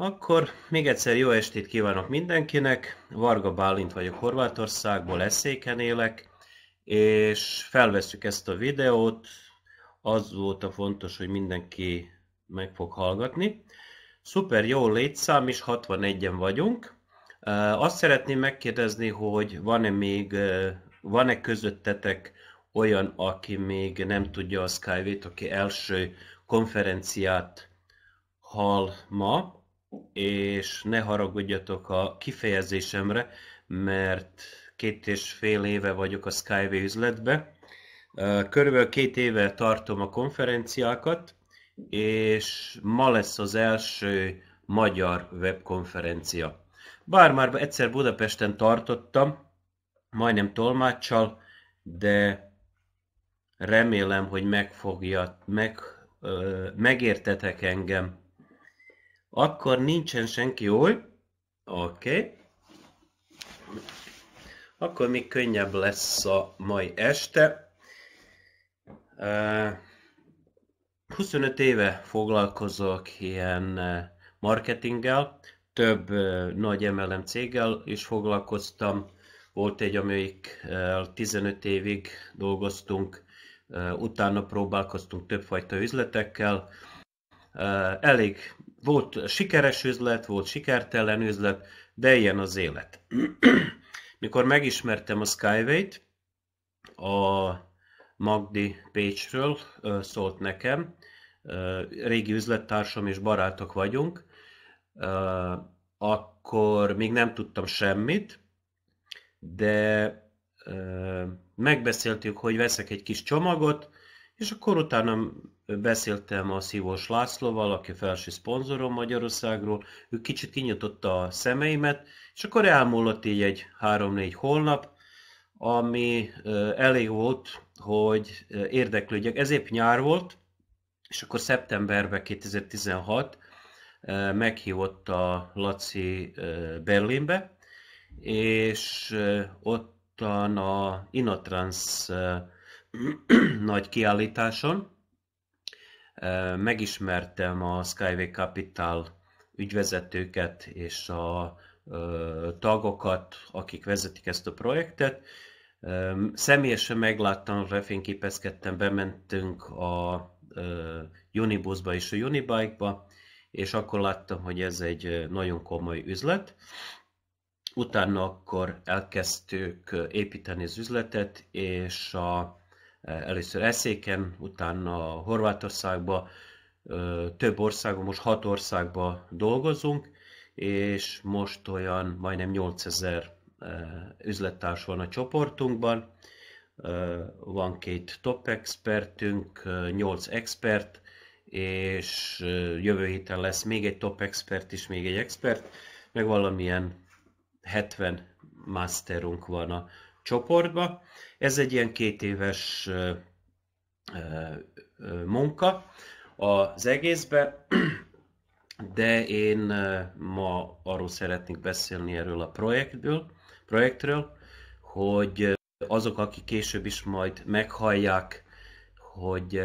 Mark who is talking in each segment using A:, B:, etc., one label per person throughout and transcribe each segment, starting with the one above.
A: Akkor még egyszer jó estét kívánok mindenkinek. Varga Bálint vagyok Horvátországból, eszéken élek, és felveszük ezt a videót. Az volt a fontos, hogy mindenki meg fog hallgatni. Szuper jó létszám, is 61-en vagyunk. Azt szeretném megkérdezni, hogy van-e még, van-e közöttetek olyan, aki még nem tudja a Skyway-t, aki első konferenciát hall ma, és ne haragudjatok a kifejezésemre, mert két és fél éve vagyok a Skyway üzletbe. Körülbelül két éve tartom a konferenciákat, és ma lesz az első magyar webkonferencia. Bár már egyszer Budapesten tartottam, majdnem tolmáccsal, de remélem, hogy meg meg, megértetek engem akkor nincsen senki új. Oké. Okay. Akkor még könnyebb lesz a mai este. 25 éve foglalkozok ilyen marketinggel, több nagy MLM céggel is foglalkoztam. Volt egy, amelyik 15 évig dolgoztunk, utána próbálkoztunk többfajta üzletekkel. Elég volt sikeres üzlet, volt sikertelen üzlet, de ilyen az élet. Mikor megismertem a Skyway-t, a Magdi Pécsről szólt nekem, régi üzlettársam és barátok vagyunk, akkor még nem tudtam semmit, de megbeszéltük, hogy veszek egy kis csomagot, és akkor utána beszéltem a Szívós Lászlóval, aki felső szponzorom Magyarországról, ő kicsit kinyitotta a szemeimet, és akkor elmúlott így egy 3-4 holnap, ami elég volt, hogy érdeklődjek. Ez épp nyár volt, és akkor szeptemberben 2016 meghívott a Laci Berlinbe, és ottan a Inatrans nagy kiállításon, Megismertem a Skyway Capital ügyvezetőket és a tagokat, akik vezetik ezt a projektet. Személyesen megláttam, lefényképezkedtem, bementünk a Unibusba és a Unibike-ba, és akkor láttam, hogy ez egy nagyon komoly üzlet. Utána akkor elkezdtük építeni az üzletet, és a E, először eszéken, utána Horvátországba, több országban, most hat országban dolgozunk, és most olyan majdnem 8000 e, üzlettárs van a csoportunkban, e, van két top expertünk, 8 expert, és jövő héten lesz még egy top expert is, még egy expert, meg valamilyen 70 masterunk van a csoportba. Ez egy ilyen két éves munka az egészbe, de én ma arról szeretnék beszélni erről a projektről, projektről, hogy azok, akik később is majd meghallják, hogy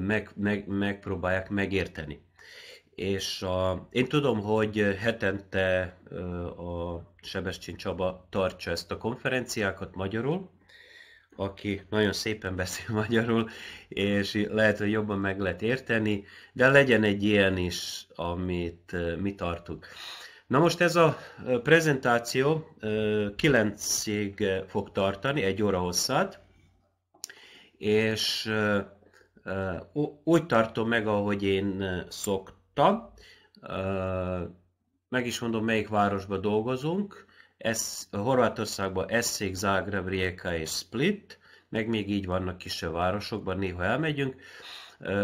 A: meg, meg, megpróbálják megérteni és a, én tudom, hogy hetente a Sebestyén Csaba tartsa ezt a konferenciákat magyarul, aki nagyon szépen beszél magyarul, és lehet, hogy jobban meg lehet érteni, de legyen egy ilyen is, amit mi tartunk. Na most ez a prezentáció 9-ig fog tartani, egy óra hosszát, és úgy tartom meg, ahogy én szoktam megkapta. Meg is mondom, melyik városban dolgozunk. Ez, Horvátországban Eszék, Zágrev, Rijeka és Split, meg még így vannak kisebb városokban, néha elmegyünk.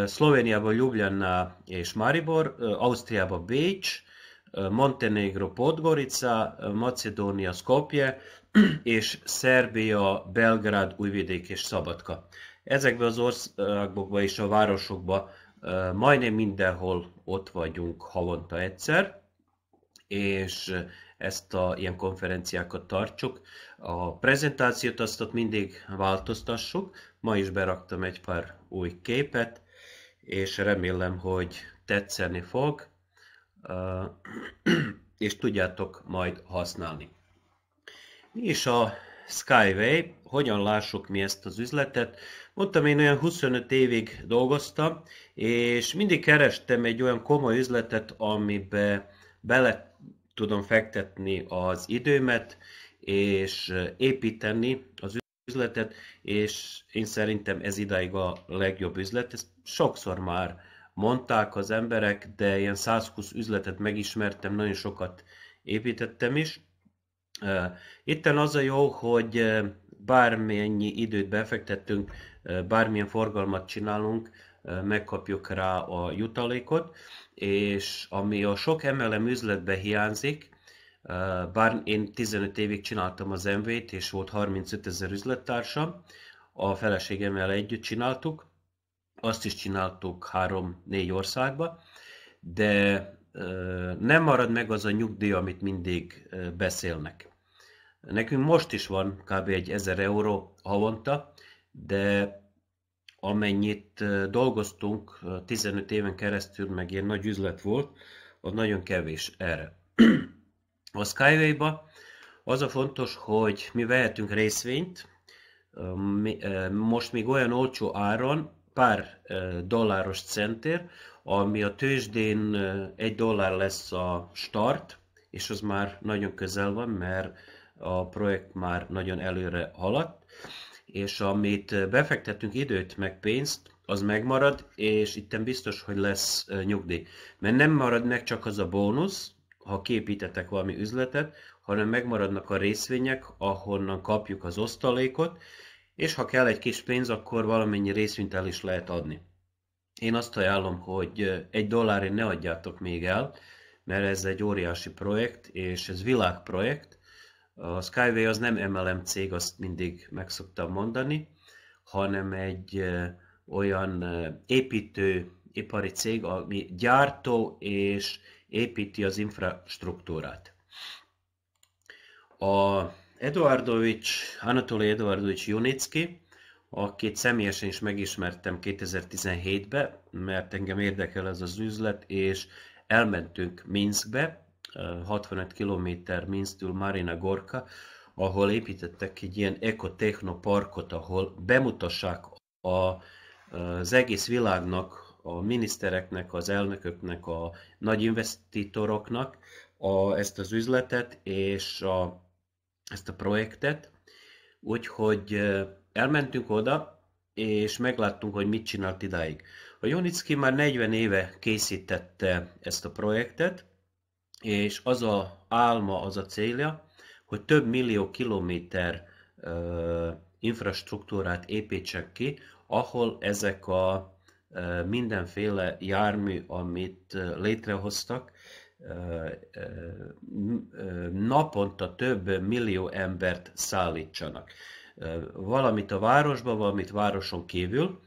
A: Szlovéniában Ljubljana és Maribor, Ausztriában Bécs, Montenegro Podgorica, Macedónia Skopje, és Szerbia, Belgrád, Újvidék és Szabadka. Ezekben az országokban és a városokban majdnem mindenhol ott vagyunk havonta egyszer, és ezt a ilyen konferenciákat tartsuk. A prezentációt azt mindig változtassuk. Ma is beraktam egy pár új képet, és remélem, hogy tetszeni fog, és tudjátok majd használni. Mi is a Skyway, hogyan lássuk mi ezt az üzletet. Mondtam, én olyan 25 évig dolgoztam, és mindig kerestem egy olyan komoly üzletet, amibe bele tudom fektetni az időmet, és építeni az üzletet, és én szerintem ez idáig a legjobb üzlet. Ezt sokszor már mondták az emberek, de ilyen 120 üzletet megismertem, nagyon sokat építettem is, Itten az a jó, hogy bármennyi időt befektettünk, bármilyen forgalmat csinálunk, megkapjuk rá a jutalékot, és ami a sok MLM üzletbe hiányzik, bár én 15 évig csináltam az MV-t, és volt 35 ezer üzlettársam, a feleségemmel együtt csináltuk, azt is csináltuk három-négy országba, de nem marad meg az a nyugdíj, amit mindig beszélnek. Nekünk most is van kb. egy 1000 euró havonta, de amennyit dolgoztunk 15 éven keresztül, meg ilyen nagy üzlet volt, az nagyon kevés erre. A Skyway-ba az a fontos, hogy mi vehetünk részvényt, most még olyan olcsó áron, pár dolláros centér, ami a tőzsdén egy dollár lesz a start, és az már nagyon közel van, mert a projekt már nagyon előre haladt, és amit befektettünk időt meg pénzt, az megmarad, és itten biztos, hogy lesz nyugdíj. Mert nem marad meg csak az a bónusz, ha képítetek valami üzletet, hanem megmaradnak a részvények, ahonnan kapjuk az osztalékot, és ha kell egy kis pénz, akkor valamennyi részvényt el is lehet adni. Én azt ajánlom, hogy egy dollárért ne adjátok még el, mert ez egy óriási projekt, és ez világprojekt, a Skyway az nem MLM cég, azt mindig megszoktam mondani, hanem egy olyan építő ipari cég, ami gyártó és építi az infrastruktúrát. A Eduardovics, Anatoly Eduardovics Junicki, akit személyesen is megismertem 2017-ben, mert engem érdekel ez az üzlet, és elmentünk Minskbe, 65 km minstül Marina Gorka, ahol építettek egy ilyen ekotechnoparkot, ahol bemutassák a, az egész világnak, a minisztereknek, az elnököknek, a nagy investitoroknak a, ezt az üzletet és a, ezt a projektet. Úgyhogy elmentünk oda, és megláttunk, hogy mit csinált idáig. A Jonicki már 40 éve készítette ezt a projektet, és az a álma, az a célja, hogy több millió kilométer ö, infrastruktúrát építsen ki, ahol ezek a ö, mindenféle jármű, amit létrehoztak, ö, ö, naponta több millió embert szállítsanak. Ö, valamit a városba, valamit városon kívül.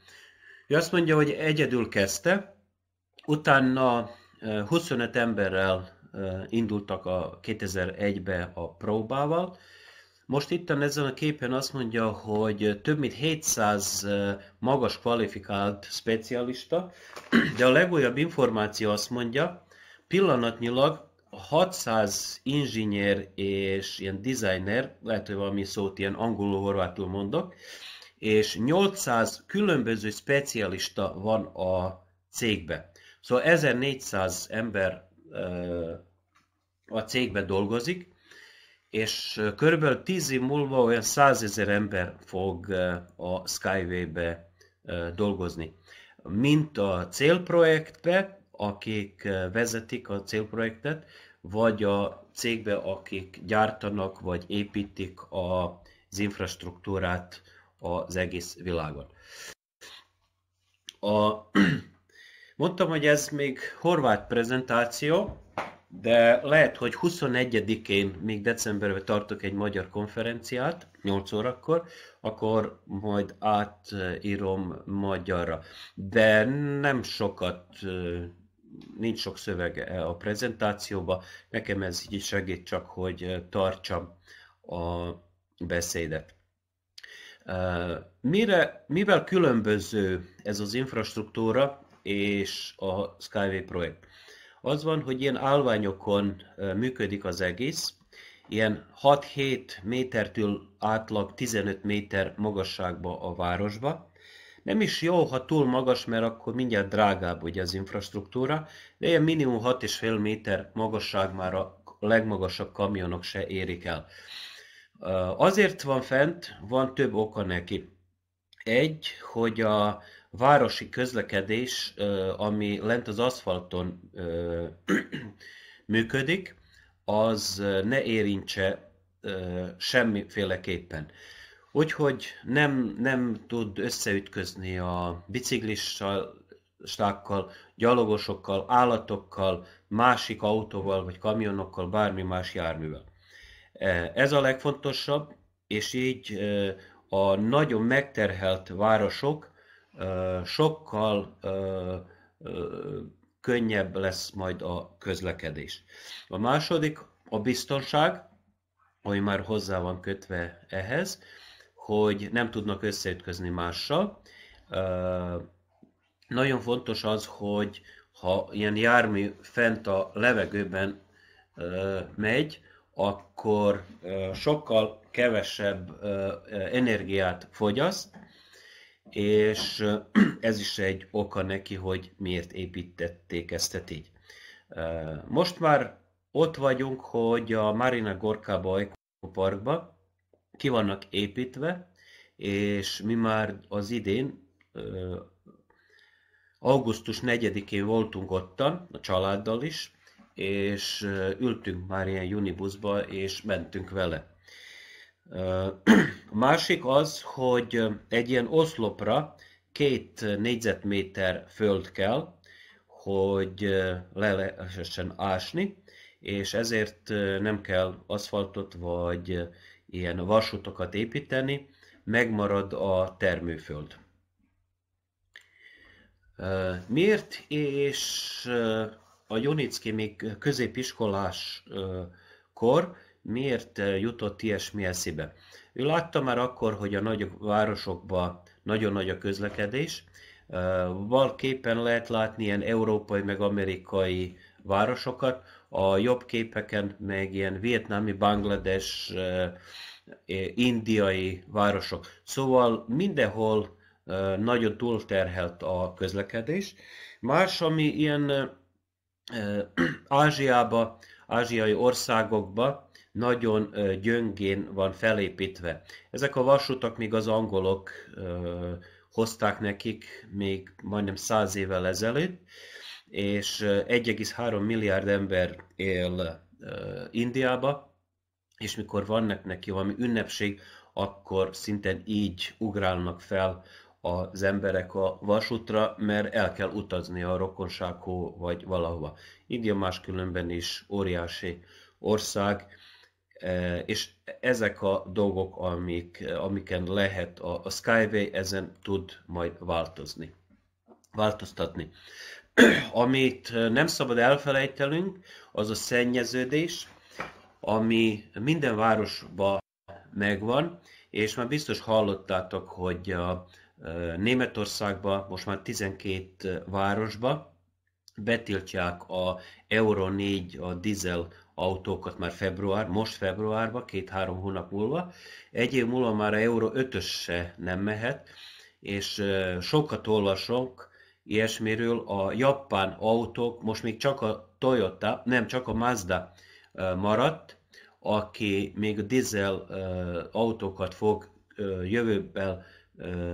A: Ő azt mondja, hogy egyedül kezdte, utána 25 emberrel indultak a 2001-be a próbával. Most itt ezen a képen azt mondja, hogy több mint 700 magas kvalifikált specialista, de a legújabb információ azt mondja, pillanatnyilag 600 inzsinyér és ilyen designer, lehet, hogy valami szót ilyen angolul-horvátul mondok, és 800 különböző specialista van a cégbe. Szóval 1400 ember a cégbe dolgozik, és körülbelül 10 év múlva olyan 100 ezer ember fog a Skyway-be dolgozni. Mint a célprojektbe, akik vezetik a célprojektet, vagy a cégbe, akik gyártanak vagy építik az infrastruktúrát az egész világon. A Mondtam, hogy ez még horvát prezentáció, de lehet, hogy 21-én, még decemberben tartok egy magyar konferenciát, 8 órakor, akkor majd átírom magyarra. De nem sokat, nincs sok szövege e a prezentációba, nekem ez így segít csak, hogy tartsam a beszédet. Mire, mivel különböző ez az infrastruktúra, és a Skyway projekt. Az van, hogy ilyen állványokon működik az egész, ilyen 6-7 métertől átlag 15 méter magasságba a városba. Nem is jó, ha túl magas, mert akkor mindjárt drágább ugye az infrastruktúra, de ilyen minimum 6,5 méter magasság már a legmagasabb kamionok se érik el. Azért van fent, van több oka neki. Egy, hogy a, városi közlekedés, ami lent az aszfalton működik, az ne érintse semmiféleképpen. Úgyhogy nem, nem tud összeütközni a biciklistákkal, gyalogosokkal, állatokkal, másik autóval, vagy kamionokkal, bármi más járművel. E, ez a legfontosabb, és így a nagyon megterhelt városok sokkal könnyebb lesz majd a közlekedés. A második a biztonság, ami már hozzá van kötve ehhez, hogy nem tudnak összeütközni mással. Nagyon fontos az, hogy ha ilyen jármű fent a levegőben megy, akkor sokkal kevesebb energiát fogyaszt, és ez is egy oka neki, hogy miért építették ezt hát így. Most már ott vagyunk, hogy a Marina Gorka Bajko parkba ki vannak építve, és mi már az idén, augusztus 4-én voltunk ottan, a családdal is, és ültünk már ilyen junibuszba, és mentünk vele. A másik az, hogy egy ilyen oszlopra két négyzetméter föld kell, hogy le lehessen ásni, és ezért nem kell aszfaltot vagy ilyen vasutokat építeni, megmarad a termőföld. Miért és a Jonicki még középiskolás kor miért eh, jutott ilyesmi eszébe? Ő látta már akkor, hogy a nagy városokban nagyon nagy a közlekedés, eh, valképpen lehet látni ilyen európai meg amerikai városokat, a jobb képeken meg ilyen vietnámi, bangladesh, eh, indiai városok. Szóval mindenhol nagyon túlterhelt a közlekedés. Más, ami ilyen Ázsiába, ázsiai országokba, nagyon gyöngén van felépítve. Ezek a vasutak még az angolok hozták nekik még majdnem száz évvel ezelőtt, és 1,3 milliárd ember él Indiába, és mikor van neki valami ünnepség, akkor szinten így ugrálnak fel az emberek a vasútra, mert el kell utazni a rokonsághoz vagy valahova. India máskülönben is óriási ország, E, és ezek a dolgok, amik, amiken lehet a, a Skyway, ezen tud majd változni, változtatni. Amit nem szabad elfelejtelünk, az a szennyeződés, ami minden városban megvan, és már biztos hallottátok, hogy a e, Németországban, most már 12 városba betiltják a Euro 4, a dizel autókat már február, most februárban, két-három hónap múlva. Egy év múlva már a euró 5 se nem mehet, és sokat olvasok ilyesmiről. A japán autók, most még csak a Toyota, nem, csak a Mazda maradt, aki még a dizel autókat fog jövőben,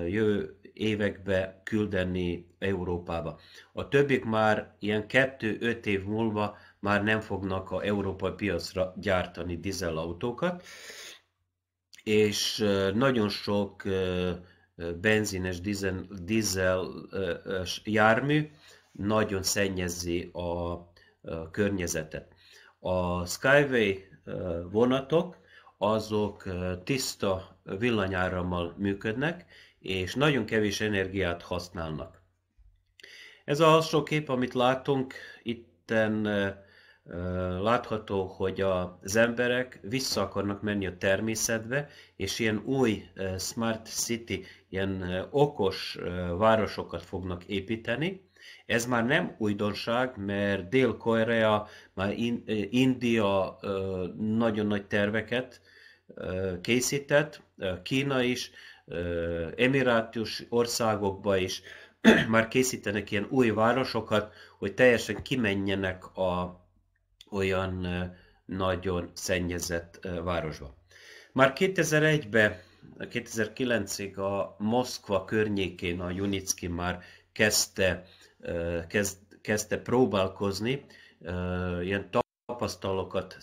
A: jövő évekbe küldeni Európába. A többik már ilyen 2 öt év múlva már nem fognak a európai piacra gyártani dizelautókat, és nagyon sok benzines, dizel, dizel jármű nagyon szennyezi a környezetet. A Skyway vonatok azok tiszta villanyárammal működnek, és nagyon kevés energiát használnak. Ez az alsó kép, amit látunk, itten látható, hogy az emberek vissza akarnak menni a természetbe, és ilyen új smart city, ilyen okos városokat fognak építeni. Ez már nem újdonság, mert Dél-Korea, már India nagyon nagy terveket készített, Kína is, emirátus országokba is már készítenek ilyen új városokat, hogy teljesen kimenjenek a olyan nagyon szennyezett városba. Már 2001-ben, 2009-ig a Moszkva környékén a Junicki már kezdte, kezd, kezdte próbálkozni, ilyen tapasztalokat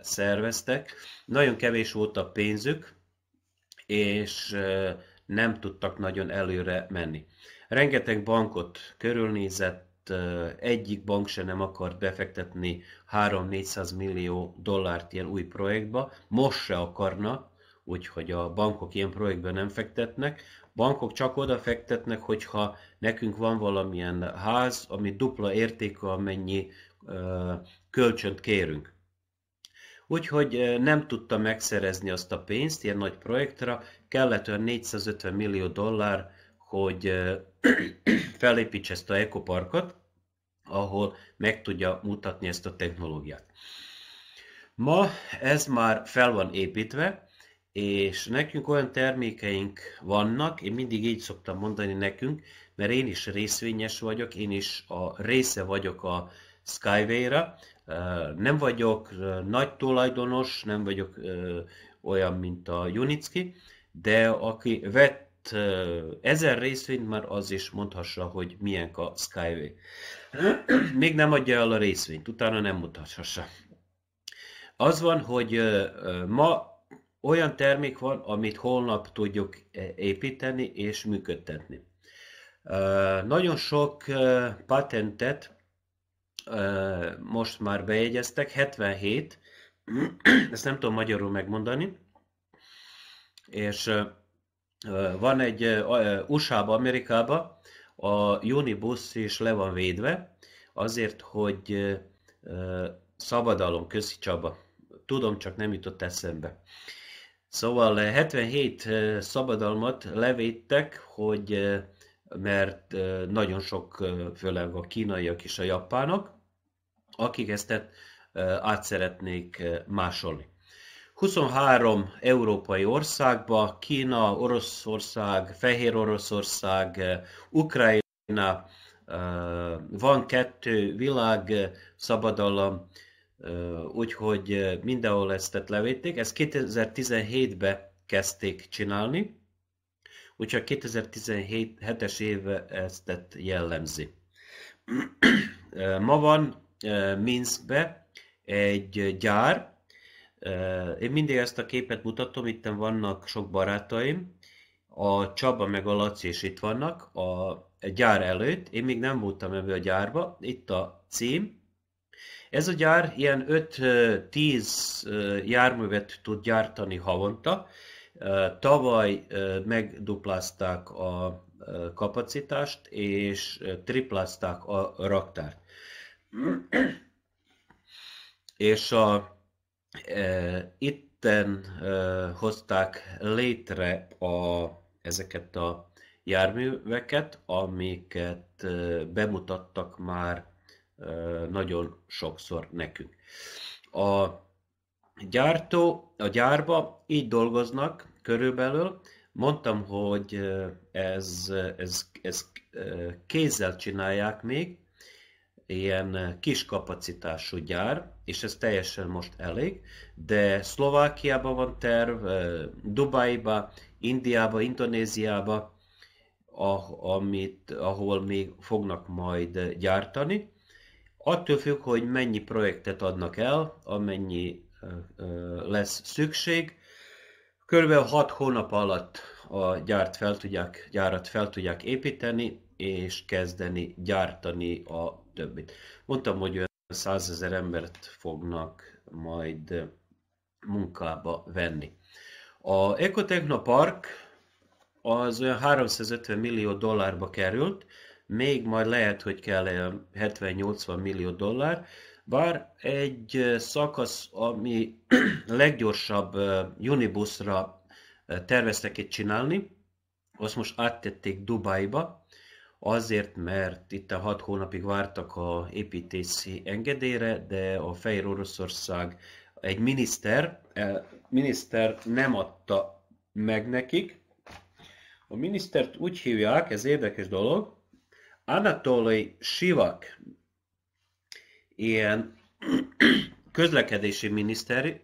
A: szerveztek. Nagyon kevés volt a pénzük, és nem tudtak nagyon előre menni. Rengeteg bankot körülnézett, egyik bank se nem akart befektetni 3-400 millió dollárt ilyen új projektba, most se akarna, úgyhogy a bankok ilyen projektben nem fektetnek. Bankok csak oda fektetnek, hogyha nekünk van valamilyen ház, ami dupla értéke amennyi kölcsönt kérünk. Úgyhogy nem tudta megszerezni azt a pénzt ilyen nagy projektra kellett olyan 450 millió dollár hogy felépíts ezt a ekoparkot, ahol meg tudja mutatni ezt a technológiát. Ma ez már fel van építve, és nekünk olyan termékeink vannak, én mindig így szoktam mondani nekünk, mert én is részvényes vagyok, én is a része vagyok a Skyway-ra, nem vagyok nagy tulajdonos, nem vagyok olyan, mint a Junicki, de aki vett Hát, ezer részvényt már az is mondhassa, hogy milyen a Skyway. Hm? Még nem adja el a részvényt, utána nem mutathassa. Az van, hogy ma olyan termék van, amit holnap tudjuk e, építeni és működtetni. Nagyon sok patentet most már bejegyeztek, 77, ezt nem tudom magyarul megmondani, és van egy USA-ba, Amerikába a Unibus is le van védve, azért, hogy szabadalom, köszi Csaba. Tudom, csak nem jutott eszembe. Szóval 77 szabadalmat levédtek, hogy mert nagyon sok, főleg a kínaiak és a japánok, akik ezt át szeretnék másolni. 23 európai országba, Kína, Oroszország, Fehér Oroszország, eh, Ukrajna, eh, van kettő világ eh, szabadalom, úgyhogy mindenhol ezt levéték. Ezt 2017-ben kezdték csinálni, úgyhogy 2017-es év ezt jellemzi. Ma van Minskbe egy gyár, én mindig ezt a képet mutatom, itt vannak sok barátaim, a Csaba meg a Laci is itt vannak, a gyár előtt, én még nem voltam ebbe a gyárba, itt a cím. Ez a gyár ilyen 5-10 járművet tud gyártani havonta. Tavaly megduplázták a kapacitást, és triplázták a raktárt. és a itten hozták létre a, ezeket a járműveket, amiket bemutattak már nagyon sokszor nekünk. A gyártó, a gyárba így dolgoznak körülbelül. Mondtam, hogy ez, ez, ez kézzel csinálják még, ilyen eh, kis kapacitású gyár, és ez teljesen most elég, de Szlovákiában van terv, eh, Dubajba, Indiába, Indonéziába, ah, amit, ahol még fognak majd gyártani. Attól függ, hogy mennyi projektet adnak el, amennyi eh, lesz szükség. Körülbelül 6 hónap alatt a gyárt fel tudják, gyárat fel tudják építeni, és kezdeni gyártani a többit. Mondtam, hogy olyan ezer embert fognak majd munkába venni. A Ecotechno Park az olyan 350 millió dollárba került, még majd lehet, hogy kell 70-80 millió dollár, bár egy szakasz, ami leggyorsabb Unibuszra terveztek itt csinálni, azt most áttették Dubajba. Azért, mert itt a hat hónapig vártak a építési engedélyre, de a Fehér Oroszország egy miniszter, e, miniszter nem adta meg nekik. A minisztert úgy hívják, ez érdekes dolog, Anatoly Sivak, ilyen közlekedési miniszter.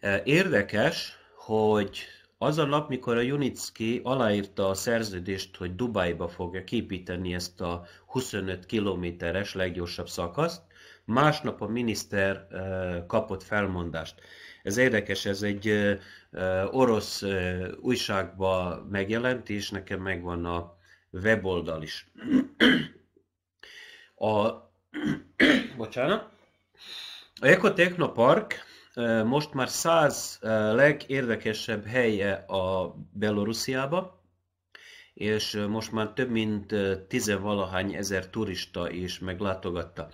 A: E, érdekes, hogy az a nap, mikor a Junicki aláírta a szerződést, hogy Dubajba fogja képíteni ezt a 25 kilométeres leggyorsabb szakaszt, másnap a miniszter eh, kapott felmondást. Ez érdekes, ez egy eh, eh, orosz újságban megjelent, és nekem megvan a weboldal is. A, bocsánat, a Park most már száz legérdekesebb helye a Belorussziába, és most már több mint tizenvalahány ezer turista is meglátogatta.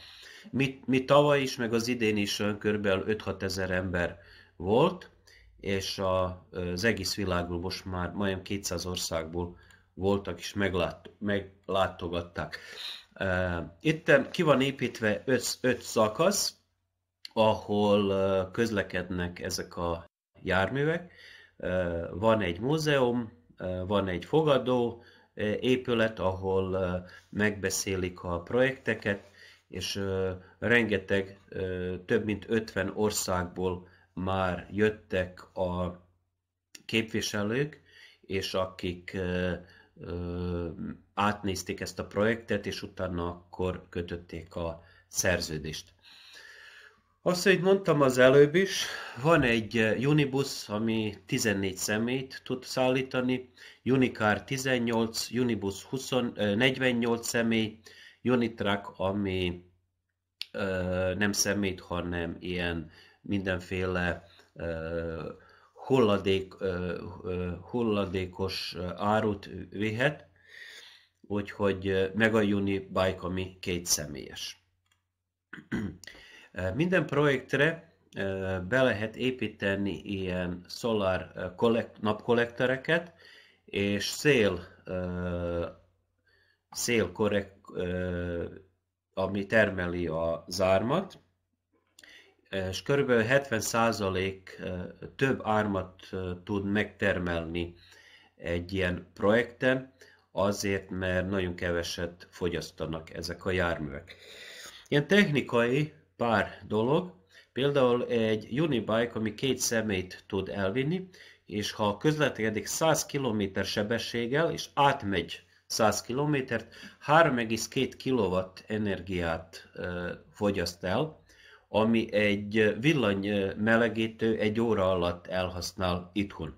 A: Mi, mi tavaly is, meg az idén is körülbelül 5-6 ezer ember volt, és a, az egész világból most már majdnem 200 országból voltak és meglát, meglátogatták. Itt ki van építve 5 szakasz, ahol közlekednek ezek a járművek. Van egy múzeum, van egy fogadó épület, ahol megbeszélik a projekteket, és rengeteg, több mint 50 országból már jöttek a képviselők, és akik átnézték ezt a projektet, és utána akkor kötötték a szerződést. Azt, hogy mondtam az előbb is, van egy eh, Unibus, ami 14 szemét tud szállítani, Unicar 18, Unibus 20, 48 eh, személy, Unitrack, ami ö, eh, nem szemét, hanem ilyen mindenféle ö, hulladék, ö, hulladékos árut vihet, úgyhogy meg a Unibike, ami két személyes. Minden projektre be lehet építeni ilyen szolár napkollektoreket, és szél, szél korrekt, ami termeli a zármat, és kb. 70% több ármat tud megtermelni egy ilyen projekten, azért, mert nagyon keveset fogyasztanak ezek a járművek. Ilyen technikai pár dolog, például egy unibike, ami két szemét tud elvinni, és ha közlekedik 100 km sebességgel, és átmegy 100 kilométert, 3,2 kW energiát fogyaszt el, ami egy villany melegítő egy óra alatt elhasznál itthon.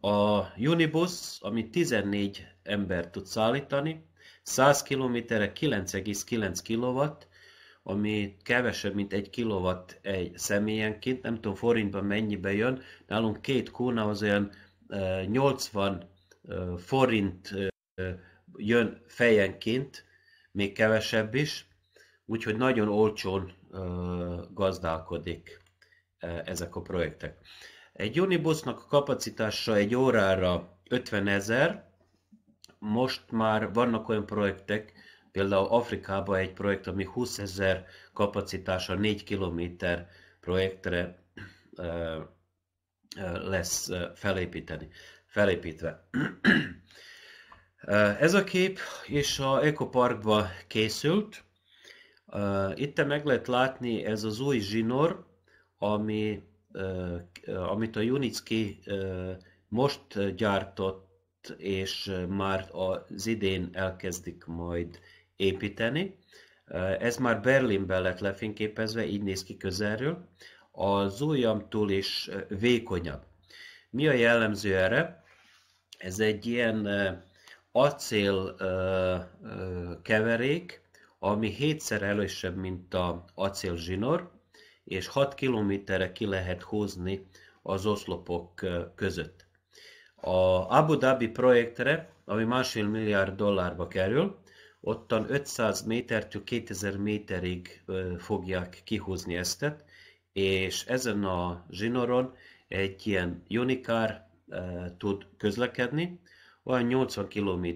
A: A Unibus, ami 14 ember tud szállítani, 100 kilométerre 9,9 kW, ami kevesebb, mint egy kilowatt egy személyenként, nem tudom forintban mennyibe jön, nálunk két kóna az olyan 80 forint jön fejenként, még kevesebb is, úgyhogy nagyon olcsón gazdálkodik ezek a projektek. Egy Unibusnak a kapacitása egy órára 50 ezer, most már vannak olyan projektek, például Afrikában egy projekt, ami 20 ezer kapacitása 4 kilométer projektre lesz felépíteni, felépítve. Ez a kép és a EkoParkba készült. Itt meg lehet látni ez az új zsinor, ami, amit a Junicki most gyártott és már az idén elkezdik majd építeni. Ez már Berlinben lett lefényképezve, így néz ki közelről. Az ujjamtól is vékonyabb. Mi a jellemző erre? Ez egy ilyen acél keverék, ami hétszer elősebb, mint a acélzsinór, és 6 kilométerre ki lehet hozni az oszlopok között. A Abu Dhabi projektre, ami másfél milliárd dollárba kerül, ottan 500 métertől 2000 méterig fogják kihúzni ezt, és ezen a zsinoron egy ilyen unikár tud közlekedni, olyan 80 km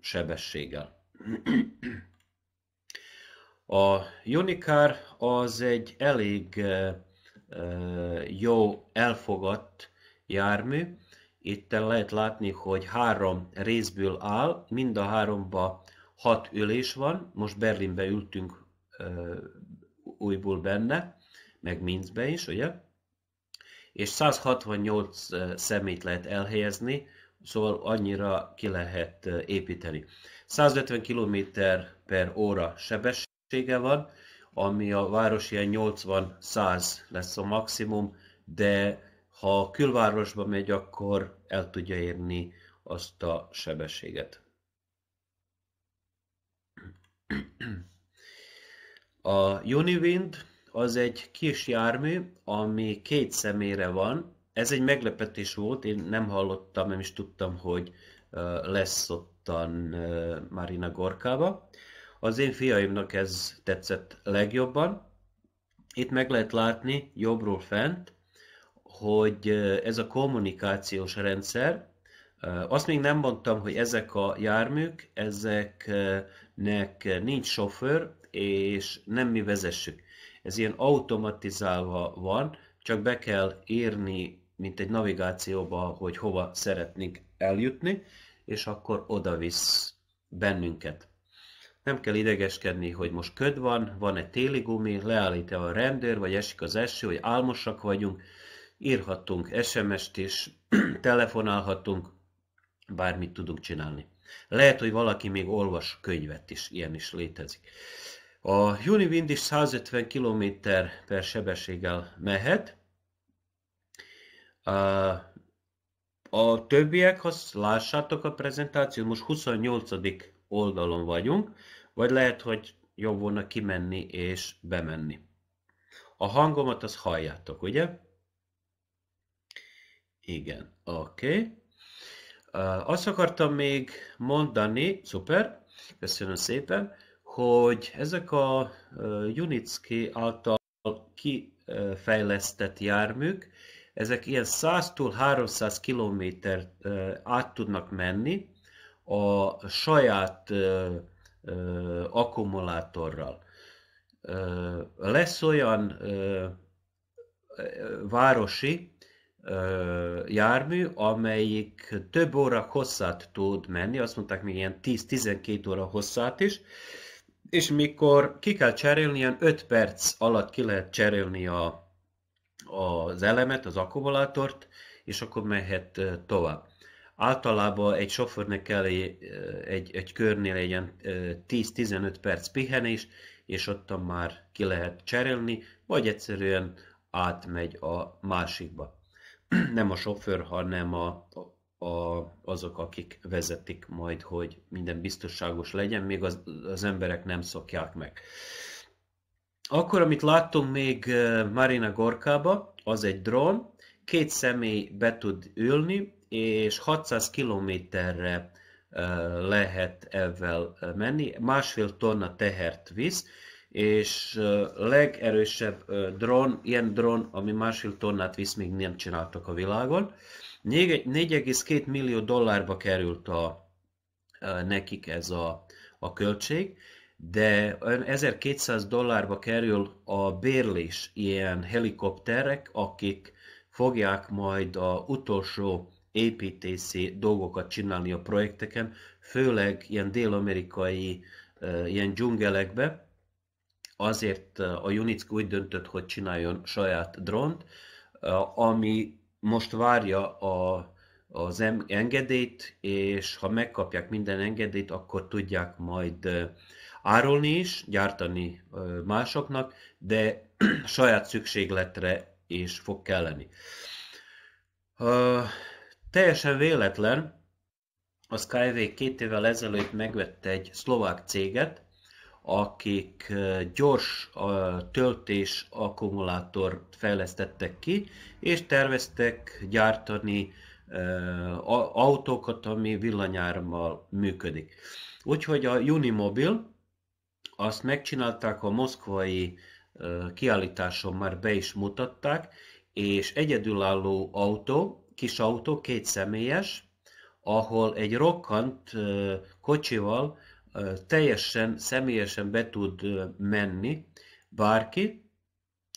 A: sebességgel. A Unicar az egy elég jó elfogadt jármű, itt lehet látni, hogy három részből áll, mind a háromba hat ülés van. Most Berlinbe ültünk uh, újból benne, meg Minzbe is, ugye? És 168 szemét lehet elhelyezni, szóval annyira ki lehet építeni. 150 km per óra sebessége van, ami a város ilyen 80-100 lesz a maximum, de ha külvárosba megy, akkor el tudja érni azt a sebességet. A Uniwind az egy kis jármű, ami két szemére van. Ez egy meglepetés volt, én nem hallottam, nem is tudtam, hogy lesz ottan Marina Gorkába. Az én fiaimnak ez tetszett legjobban. Itt meg lehet látni jobbról fent hogy ez a kommunikációs rendszer, azt még nem mondtam, hogy ezek a járműk, ezeknek nincs sofőr, és nem mi vezessük. Ez ilyen automatizálva van, csak be kell írni, mint egy navigációba, hogy hova szeretnénk eljutni, és akkor oda visz bennünket. Nem kell idegeskedni, hogy most köd van, van egy téligumi, leállít-e a rendőr, vagy esik az eső, hogy álmosak vagyunk, írhattunk SMS-t is, telefonálhatunk, bármit tudunk csinálni. Lehet, hogy valaki még olvas könyvet is, ilyen is létezik. A Univind is 150 km per sebességgel mehet. A többiek, ha lássátok a prezentációt, most 28. oldalon vagyunk, vagy lehet, hogy jobb volna kimenni és bemenni. A hangomat az halljátok, ugye? Igen, oké. Okay. Azt akartam még mondani, szuper, köszönöm szépen, hogy ezek a Junicki által kifejlesztett járműk, ezek ilyen 100-tól 300 kilométer át tudnak menni a saját akkumulátorral. Lesz olyan városi jármű, amelyik több óra hosszát tud menni, azt mondták még ilyen 10-12 óra hosszát is, és mikor ki kell cserélni, ilyen 5 perc alatt ki lehet cserélni a, az elemet, az akkumulátort, és akkor mehet tovább. Általában egy sofőrnek kell egy, egy körnél egy ilyen 10-15 perc pihenés, és ott már ki lehet cserélni, vagy egyszerűen átmegy a másikba. nem a sofőr, hanem a, a, azok, akik vezetik majd, hogy minden biztonságos legyen, még az, az emberek nem szokják meg. Akkor, amit láttunk még eh, Marina Gorkába, az egy drón, két személy be tud ülni, és 600 kilométerre eh, lehet ezzel eh, menni, másfél tonna tehert visz, és legerősebb drón, ilyen drón, ami másfél tonnát visz, még nem csináltak a világon. 4,2 millió dollárba került a, nekik ez a, a költség, de 1200 dollárba kerül a bérlés ilyen helikopterek, akik fogják majd a utolsó építési dolgokat csinálni a projekteken, főleg ilyen dél-amerikai ilyen dzsungelekbe, azért a Unix úgy döntött, hogy csináljon saját drónt, ami most várja a, az engedélyt, és ha megkapják minden engedélyt, akkor tudják majd árulni is, gyártani másoknak, de saját szükségletre is fog kelleni. Teljesen véletlen, a Skyway két évvel ezelőtt megvette egy szlovák céget, akik gyors töltés akkumulátort fejlesztettek ki, és terveztek gyártani autókat, ami villanyárammal működik. Úgyhogy a Unimobil, azt megcsinálták a moszkvai kiállításon, már be is mutatták, és egyedülálló autó, kis autó, két személyes, ahol egy rokkant kocsival teljesen, személyesen be tud menni bárki,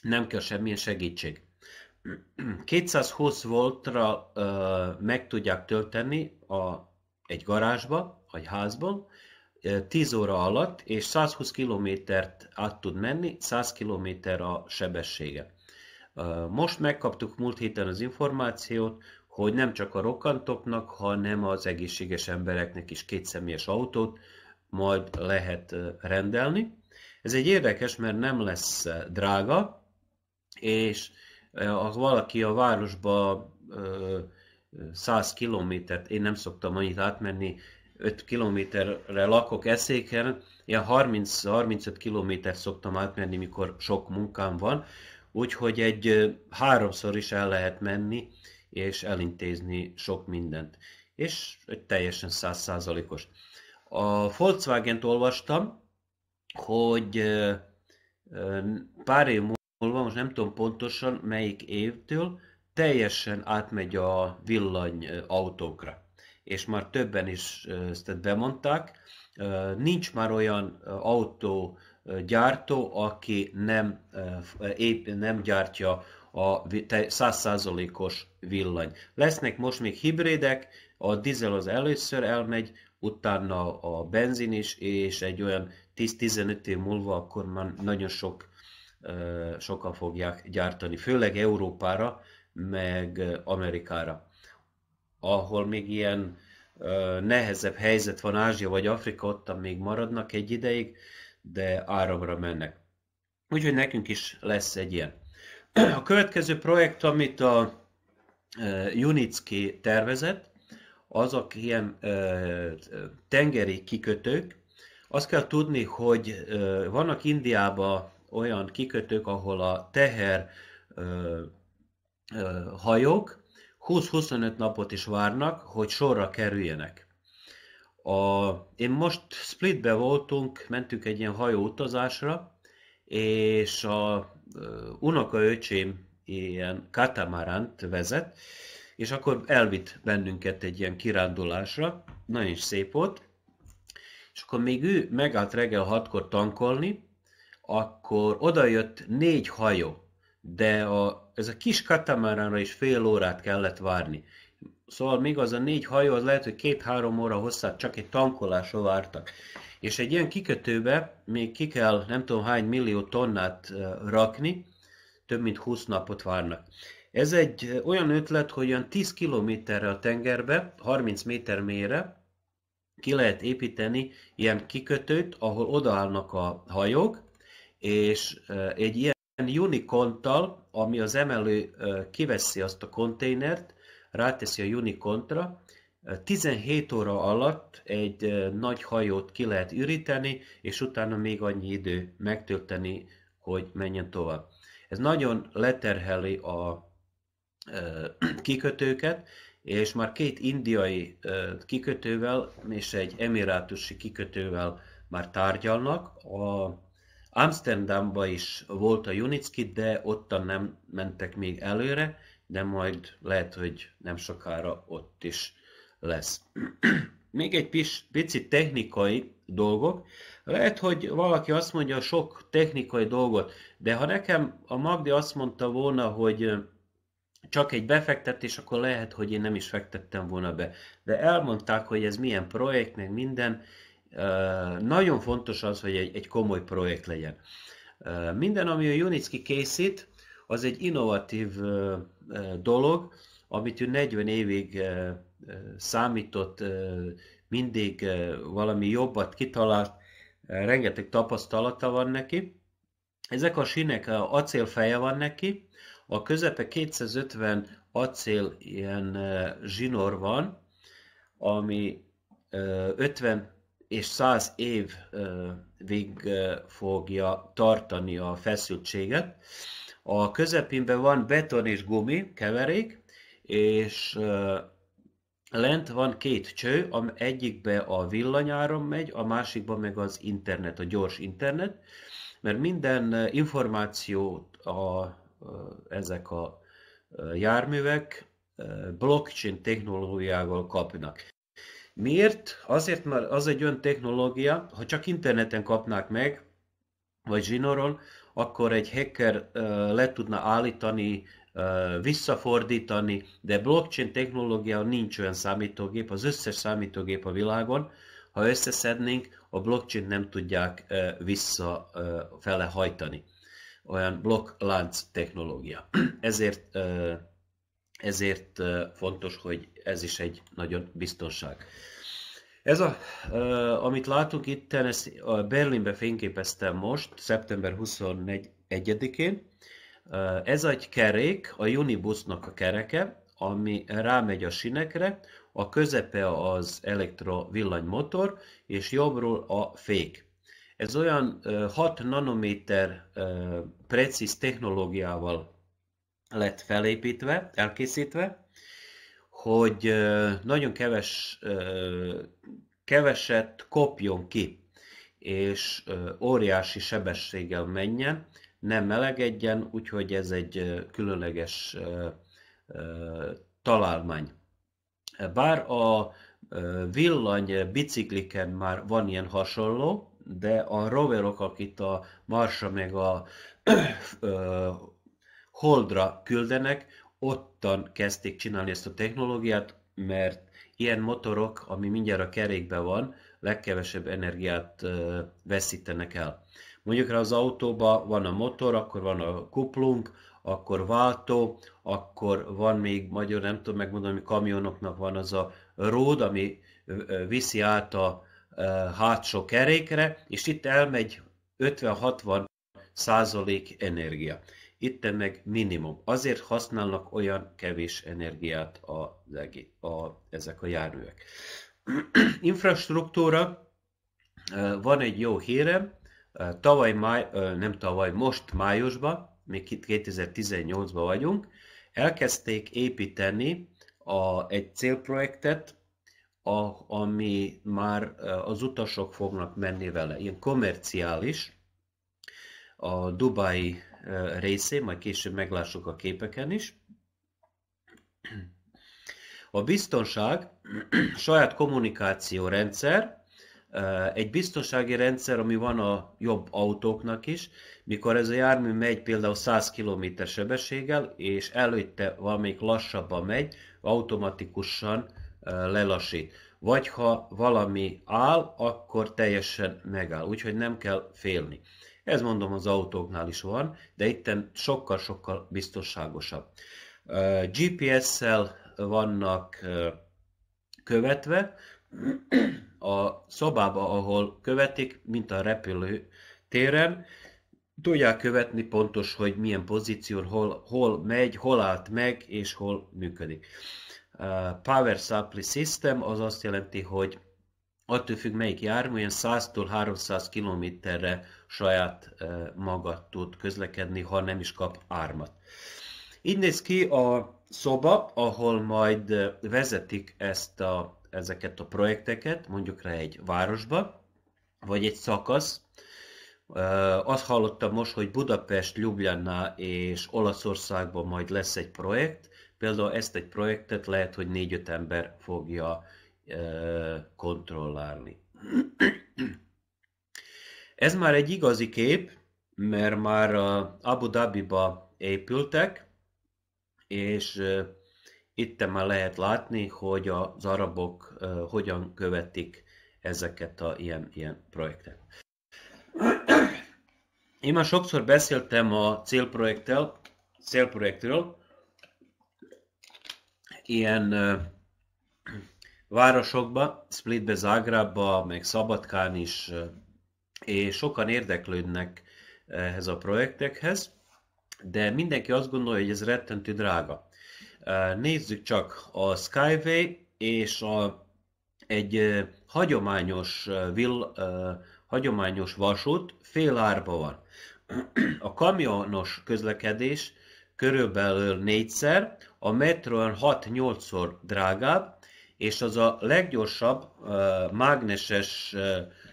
A: nem kell semmilyen segítség. 220 voltra meg tudják tölteni a, egy garázsba, vagy házban, 10 óra alatt, és 120 kilométert át tud menni, 100 kilométer a sebessége. Most megkaptuk múlt héten az információt, hogy nem csak a rokkantoknak, hanem az egészséges embereknek is kétszemélyes autót majd lehet rendelni. Ez egy érdekes, mert nem lesz drága, és ha valaki a városba 100 kilométert, én nem szoktam annyit átmenni, 5 kilométerre lakok eszéken, ilyen 30-35 kilométert szoktam átmenni, mikor sok munkám van, úgyhogy egy háromszor is el lehet menni, és elintézni sok mindent. És egy teljesen százszázalékos. A Volkswagen-t olvastam, hogy pár év múlva, most nem tudom pontosan melyik évtől, teljesen átmegy a villany autókra. És már többen is ezt bemondták, nincs már olyan autó gyártó, aki nem, épp nem gyártja a százszázalékos villany. Lesznek most még hibridek, a dizel az először elmegy, utána a benzin is, és egy olyan 10-15 év múlva akkor már nagyon sok, sokan fogják gyártani, főleg Európára, meg Amerikára, ahol még ilyen nehezebb helyzet van Ázsia vagy Afrika, ott még maradnak egy ideig, de áramra mennek. Úgyhogy nekünk is lesz egy ilyen. A következő projekt, amit a Junicki tervezett, azok ilyen ö, tengeri kikötők. Azt kell tudni, hogy ö, vannak Indiában olyan kikötők, ahol a teher ö, ö, hajók 20-25 napot is várnak, hogy sorra kerüljenek. A, én most Splitbe voltunk, mentünk egy ilyen hajóutazásra, és a unokaöcsém ilyen katamaránt vezet, és akkor elvitt bennünket egy ilyen kirándulásra, nagyon is szép volt, és akkor még ő megállt reggel hatkor tankolni, akkor odajött négy hajó, de a, ez a kis katamaránra is fél órát kellett várni. Szóval még az a négy hajó, az lehet, hogy két-három óra hosszát csak egy tankolásra vártak. És egy ilyen kikötőbe még ki kell nem tudom hány millió tonnát eh, rakni, több mint 20 napot várnak. Ez egy olyan ötlet, hogy olyan 10 kilométerre a tengerbe, 30 méter mélyre ki lehet építeni ilyen kikötőt, ahol odaállnak a hajók, és egy ilyen unikontal, ami az emelő kiveszi azt a konténert, ráteszi a unikontra, 17 óra alatt egy nagy hajót ki lehet üríteni, és utána még annyi idő megtölteni, hogy menjen tovább. Ez nagyon leterheli a kikötőket, és már két indiai kikötővel és egy emirátusi kikötővel már tárgyalnak. A Amsterdamba is volt a Unicki, de ottan nem mentek még előre, de majd lehet, hogy nem sokára ott is lesz. még egy pis, pici technikai dolgok. Lehet, hogy valaki azt mondja sok technikai dolgot, de ha nekem a Magdi azt mondta volna, hogy csak egy befektetés, akkor lehet, hogy én nem is fektettem volna be. De elmondták, hogy ez milyen projekt, meg minden. Nagyon fontos az, hogy egy, komoly projekt legyen. Minden, ami a Unitsky készít, az egy innovatív dolog, amit ő 40 évig számított, mindig valami jobbat kitalált, rengeteg tapasztalata van neki. Ezek a sinek acélfeje van neki, a közepe 250 acél ilyen zsinór van, ami 50 és 100 évig fogja tartani a feszültséget. A közepénben van beton és gumi keverék, és lent van két cső, am egyikbe a villanyáron megy, a másikban meg az internet, a gyors internet, mert minden információt a ezek a járművek blockchain technológiával kapnak. Miért? Azért, mert az egy olyan technológia, ha csak interneten kapnák meg, vagy zsinoron, akkor egy hacker le tudna állítani, visszafordítani, de blockchain technológia nincs olyan számítógép, az összes számítógép a világon, ha összeszednénk, a blockchain nem tudják visszafele hajtani olyan blokklánc technológia. Ezért, ezért fontos, hogy ez is egy nagyon biztonság. Ez, a, amit látunk itt, ez Berlinbe fényképeztem most, szeptember 24-én. Ez egy kerék, a Unibusnak a kereke, ami rámegy a sinekre, a közepe az elektro és jobbról a fék. Ez olyan 6 nanométer precíz technológiával lett felépítve, elkészítve, hogy nagyon keves, keveset kopjon ki, és óriási sebességgel menjen, nem melegedjen, úgyhogy ez egy különleges találmány. Bár a villany bicikliken már van ilyen hasonló, de a roverok, akit a Marsra meg a Holdra küldenek, ottan kezdték csinálni ezt a technológiát, mert ilyen motorok, ami mindjárt a kerékben van, legkevesebb energiát veszítenek el. Mondjuk rá az autóban van a motor, akkor van a kuplunk, akkor váltó, akkor van még, magyar nem tudom megmondani, kamionoknak van az a ród, ami viszi át a hátsó kerékre, és itt elmegy 50-60 százalék energia. Itt meg minimum. Azért használnak olyan kevés energiát a, a, a, ezek a járművek. Infrastruktúra, van egy jó hírem, tavaly, máj, nem tavaly, most májusban, még 2018-ban vagyunk, elkezdték építeni a, egy célprojektet, a, ami már e, az utasok fognak menni vele. Ilyen komerciális, a Dubai e, részé, majd később meglássuk a képeken is. A biztonság saját kommunikáció rendszer, e, egy biztonsági rendszer, ami van a jobb autóknak is, mikor ez a jármű megy például 100 km sebességgel, és előtte valamelyik lassabban megy, automatikusan lelassít. Vagy ha valami áll, akkor teljesen megáll, úgyhogy nem kell félni. Ez mondom az autóknál is van, de itten sokkal-sokkal biztonságosabb. GPS-szel vannak követve, a szobába, ahol követik, mint a repülő téren, tudják követni pontos, hogy milyen pozíció, hol, hol megy, hol állt meg, és hol működik. Power Supply System az azt jelenti, hogy attól függ melyik jármű, olyan 100 től 300 kilométerre saját magad tud közlekedni, ha nem is kap ármat. Így néz ki a szoba, ahol majd vezetik ezt a, ezeket a projekteket, mondjuk rá egy városba, vagy egy szakasz. Azt hallottam most, hogy Budapest, Ljubljana és Olaszországban majd lesz egy projekt, Például ezt egy projektet lehet, hogy négy-öt ember fogja kontrollálni. Ez már egy igazi kép, mert már Abu Dhabiba épültek, és itt már lehet látni, hogy az arabok hogyan követik ezeket a ilyen, ilyen projektet. Én már sokszor beszéltem a célprojektről, célprojektről ilyen városokba, Splitbe, Zágrába, meg Szabadkán is, és sokan érdeklődnek ehhez a projektekhez, de mindenki azt gondolja, hogy ez rettentő drága. Nézzük csak a Skyway és a, egy hagyományos vill, hagyományos vasút fél árba van. A kamionos közlekedés körülbelül négyszer, a metro 6-8-szor drágább, és az a leggyorsabb uh, mágneses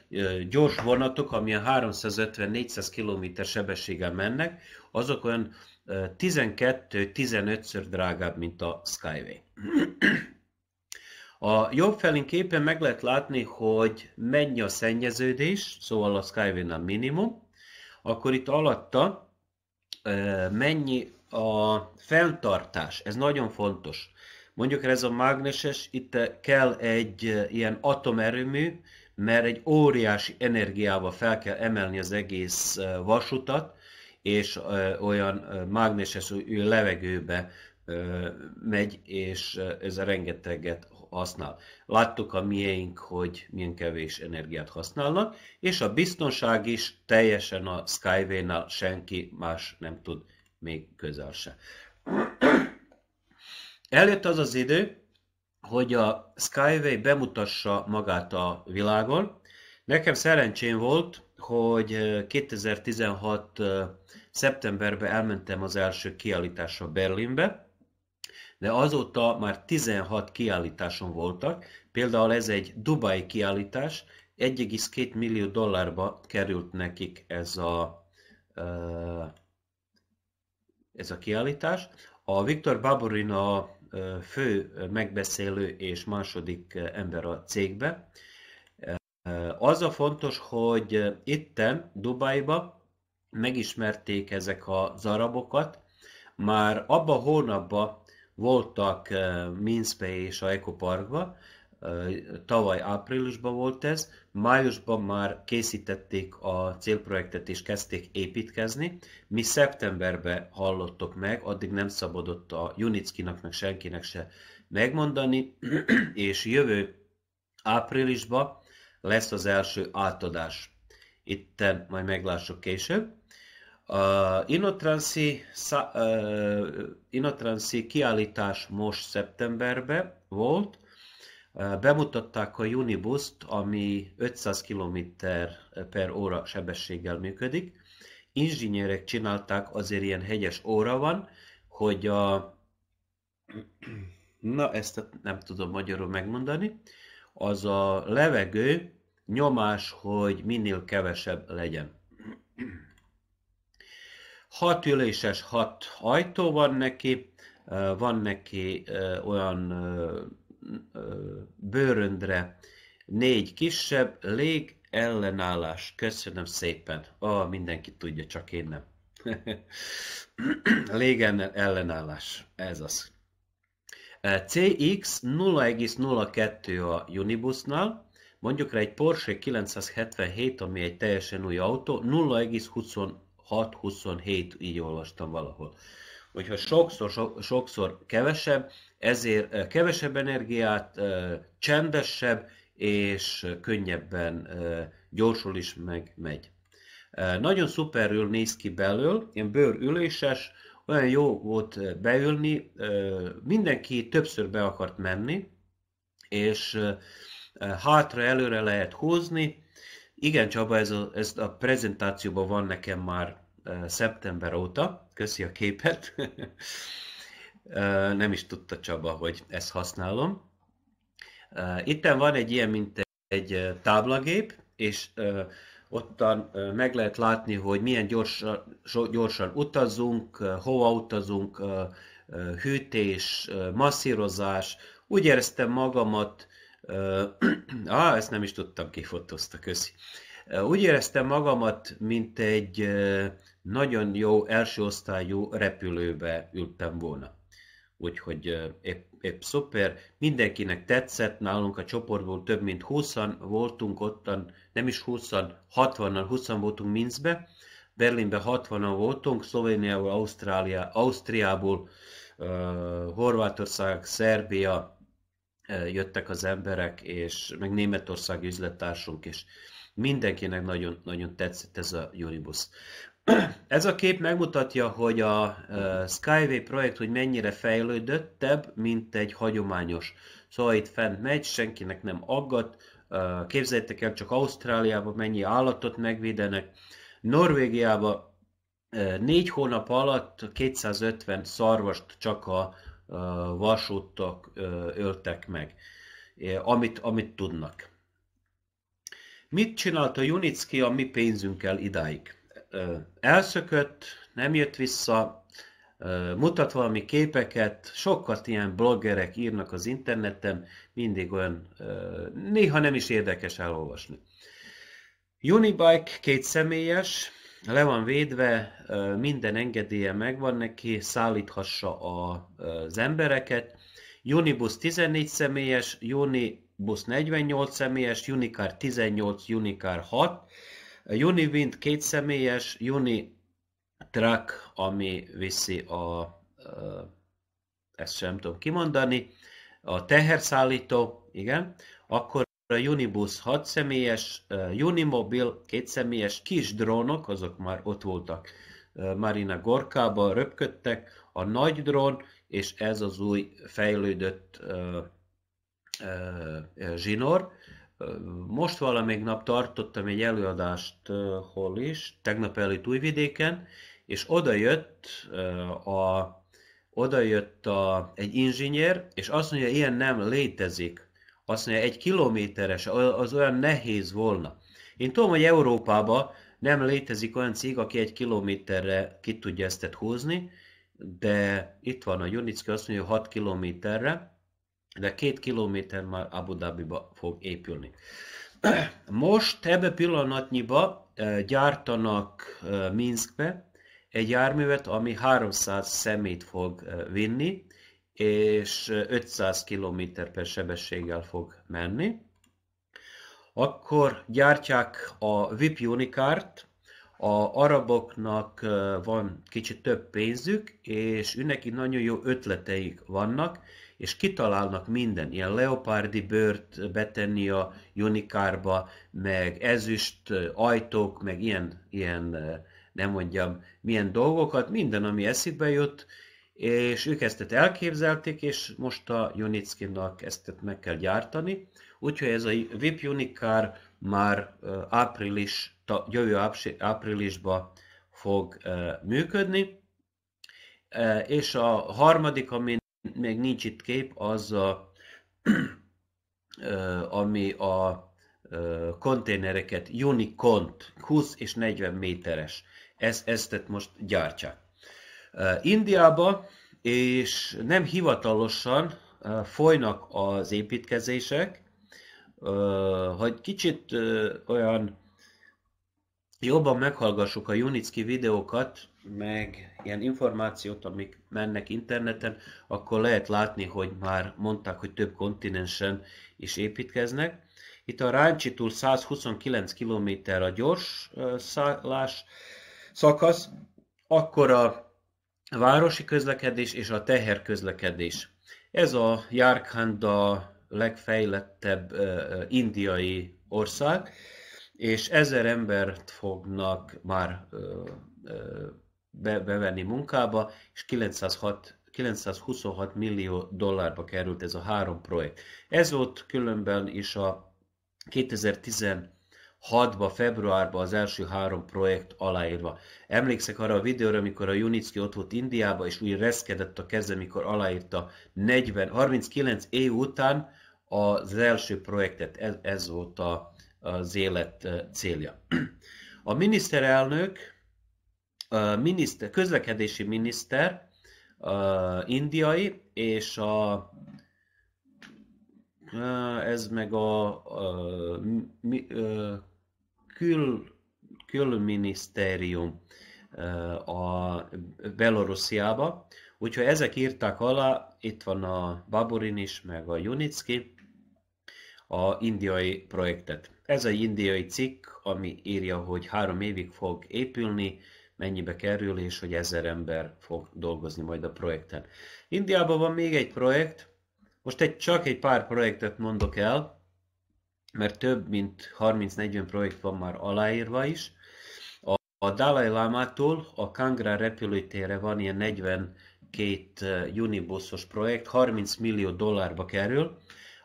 A: uh, gyors vonatok, amilyen 350-400 km sebességgel mennek, azok olyan 12-15-ször drágább, mint a Skyway. A jobb felén képen meg lehet látni, hogy mennyi a szennyeződés, szóval a Skyway-nál minimum, akkor itt alatta mennyi a fenntartás, ez nagyon fontos. Mondjuk ez a mágneses, itt kell egy eh, ilyen atomerőmű, mert egy óriási energiával fel kell emelni az egész eh, vasutat, és eh, olyan mágneses levegőbe megy, és ez a rengeteget használ. Láttuk a miénk, hogy milyen kevés energiát használnak, és a biztonság is teljesen a Skyway-nál senki más nem tud még közel se. Előtt az az idő, hogy a Skyway bemutassa magát a világon. Nekem szerencsém volt, hogy 2016 szeptemberben elmentem az első kiállításra Berlinbe, de azóta már 16 kiállításon voltak, például ez egy Dubai kiállítás, 1,2 millió dollárba került nekik ez a ez a kiállítás. A Viktor Baburin a fő megbeszélő és második ember a cégbe. Az a fontos, hogy itten, Dubajban megismerték ezek az arabokat, már abba a hónapban voltak Minszbe és a Eko Parkba, tavaly áprilisban volt ez, májusban már készítették a célprojektet és kezdték építkezni, mi szeptemberben hallottok meg, addig nem szabadott a Junickinak meg senkinek se megmondani, és jövő áprilisban lesz az első átadás. Itten majd meglássuk később. A Inotranszi, kiállítás most szeptemberben volt, Bemutatták a Unibus-t, ami 500 km per óra sebességgel működik. Inzsinyerek csinálták, azért ilyen hegyes óra van, hogy a... Na, ezt nem tudom magyarul megmondani. Az a levegő nyomás, hogy minél kevesebb legyen. Hat üléses, hat ajtó van neki, van neki olyan bőröndre négy kisebb lég ellenállás. Köszönöm szépen. A oh, mindenki tudja, csak én nem. lég ellenállás. Ez az. CX 0,02 a Unibusnál, mondjuk rá egy Porsche 977, ami egy teljesen új autó, 0,26-27, így olvastam valahol. Hogyha sokszor, so, sokszor kevesebb, ezért kevesebb energiát, csendesebb és könnyebben gyorsul is meg megy. Nagyon szuperül néz ki belől, ilyen bőrüléses, olyan jó volt beülni, mindenki többször be akart menni, és hátra előre lehet húzni. Igen, Csaba, ez a, ez a prezentációban van nekem már szeptember óta, köszi a képet. nem is tudta Csaba, hogy ezt használom. Itten van egy ilyen, mint egy táblagép, és ottan meg lehet látni, hogy milyen gyorsan, gyorsan utazunk, hova utazunk, hűtés, masszírozás. Úgy éreztem magamat, Ah, ezt nem is tudtam kifotózta, köszi. Úgy éreztem magamat, mint egy nagyon jó első osztályú repülőbe ültem volna úgyhogy épp, épp szuper. Mindenkinek tetszett, nálunk a csoportból több mint 20 voltunk ottan, nem is 20 60-an, 20 voltunk Minskbe, Berlinbe 60-an voltunk, Szlovéniából, Ausztrália, Ausztriából, uh, Horvátország, Szerbia uh, jöttek az emberek, és meg Németország üzlettársunk is. Mindenkinek nagyon, nagyon tetszett ez a Unibus. Ez a kép megmutatja, hogy a Skyway projekt hogy mennyire fejlődöttebb, mint egy hagyományos. Szóval itt fent megy, senkinek nem aggat, képzeljétek el csak Ausztráliában mennyi állatot megvédenek, Norvégiában négy hónap alatt 250 szarvast csak a vasútok öltek meg, amit, amit tudnak. Mit csinált a Junicki a mi pénzünkkel idáig? elszökött, nem jött vissza, mutat valami képeket, sokat ilyen bloggerek írnak az interneten, mindig olyan, néha nem is érdekes elolvasni. Unibike két személyes, le van védve, minden engedélye megvan neki, szállíthassa a, az embereket. Unibus 14 személyes, Unibus 48 személyes, Unicar 18, Unicar 6. Juni Wind két személyes, Juni Truck, ami viszi a, ezt sem tudom kimondani, a teherszállító, igen, akkor a Unibus 6 személyes, Unimobil 2 személyes kis drónok, azok már ott voltak Marina Gorkába, röpködtek, a nagy drón, és ez az új fejlődött zsinór. Most valamelyik nap tartottam egy előadást hol is, tegnap előtt Újvidéken, és oda jött a oda jött a, egy inzsinyér, és azt mondja, ilyen nem létezik. Azt mondja, egy kilométeres, az olyan nehéz volna. Én tudom, hogy Európában nem létezik olyan cég, aki egy kilométerre ki tudja ezt húzni, de itt van a Junicki, azt mondja, 6 kilométerre, de két kilométer már Abu Dhabiba fog épülni. Most ebbe pillanatnyiba gyártanak Minskbe egy járművet, ami 300 szemét fog vinni, és 500 km per sebességgel fog menni. Akkor gyártják a VIP Unicard, a araboknak van kicsit több pénzük, és őnek nagyon jó ötleteik vannak, és kitalálnak minden, ilyen leopárdi bőrt betenni a junikárba, meg ezüst ajtók, meg ilyen, ilyen eh, nem mondjam, milyen dolgokat, minden, ami eszükbe jut, és ők ezt elképzelték, és most a Junickinak ezt meg kell gyártani. Úgyhogy ez a VIP Unicar már eh, április, jövő áprilisba fog eh, működni. És a harmadik, ami még nincs itt kép, az a, ami a konténereket Unicont 20 és 40 méteres. Ez, ezt most gyártja. Indiába és nem hivatalosan folynak az építkezések, hogy kicsit olyan jobban meghallgassuk a Unicki videókat, meg ilyen információt, amik mennek interneten, akkor lehet látni, hogy már mondták, hogy több kontinensen is építkeznek. Itt a Ráncsitúl 129 km a gyors szállás szakasz, akkor a városi közlekedés és a teherközlekedés. Ez a Járkhand a legfejlettebb indiai ország, és ezer embert fognak már be, bevenni munkába, és 906 926 millió dollárba került ez a három projekt. Ez volt különben is a 2016-ban, februárban az első három projekt aláírva. Emlékszek arra a videóra, amikor a Junicki ott volt Indiába, és úgy reszkedett a keze, mikor aláírta 40, 39 év után az első projektet. Ez, ez volt a, az élet eh, célja. A miniszterelnök miniszter, közlekedési miniszter, indiai, és a, ez meg a, a, mi, a kül, külminisztérium a Belorussziába. Úgyhogy ezek írták alá, itt van a Baburin is, meg a Junicki, a indiai projektet. Ez egy indiai cikk, ami írja, hogy három évig fog épülni, mennyibe kerül, és hogy ezer ember fog dolgozni majd a projekten. Indiában van még egy projekt, most egy, csak egy pár projektet mondok el, mert több mint 30-40 projekt van már aláírva is. A, a Dalai Lámától a Kangra repülőtére van ilyen 42 eh, unibuszos projekt, 30 millió dollárba kerül.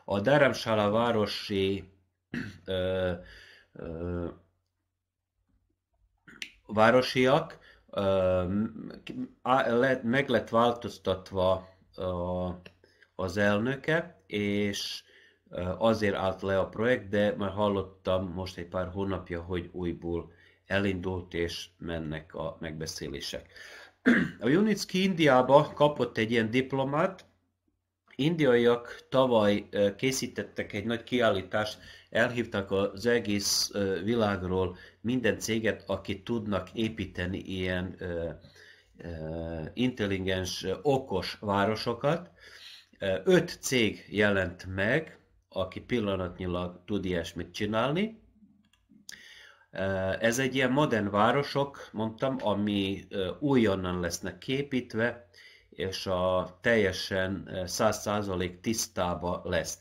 A: A Dharamsala városi ö, eh, ö, eh, városiak, meg lett változtatva az elnöke, és azért állt le a projekt, de már hallottam most egy pár hónapja, hogy újból elindult és mennek a megbeszélések. A Junicki Indiába kapott egy ilyen diplomát, indiaiak tavaly készítettek egy nagy kiállítást, elhívtak az egész világról minden céget, aki tudnak építeni ilyen intelligens, okos városokat. Öt cég jelent meg, aki pillanatnyilag tud ilyesmit csinálni. Ez egy ilyen modern városok, mondtam, ami újonnan lesznek képítve, és a teljesen 100% eh, tisztába lesz.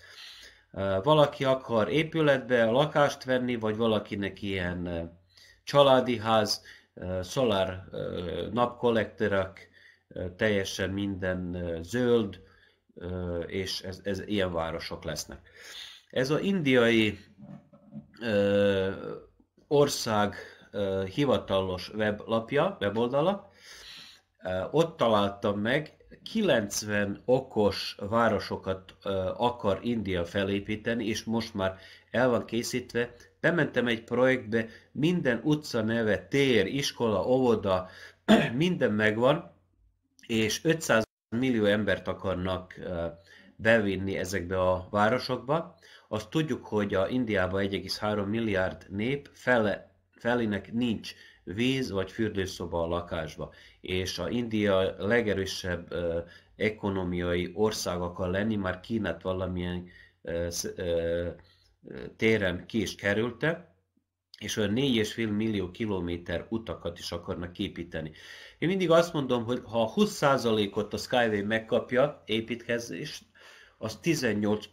A: Eh, valaki akar épületbe lakást venni, vagy valakinek ilyen eh, családi ház, szolár napkollektorak, teljesen minden zöld, és ez, ez ilyen városok lesznek. Ez az indiai ország hivatalos weblapja, weboldala, ott találtam meg, 90 okos városokat akar India felépíteni, és most már el van készítve. Bementem egy projektbe, minden utca neve, tér, iskola, óvoda, minden megvan, és 500 millió embert akarnak bevinni ezekbe a városokba. Azt tudjuk, hogy a Indiában 1,3 milliárd nép fele, felének nincs víz vagy fürdőszoba a lakásba és a India legerősebb ekonomiai ország akar lenni, már Kínát valamilyen téren ki is kerülte, és olyan 4,5 millió kilométer utakat is akarnak építeni. Én mindig azt mondom, hogy ha 20%-ot a Skyway megkapja építkezést, az 18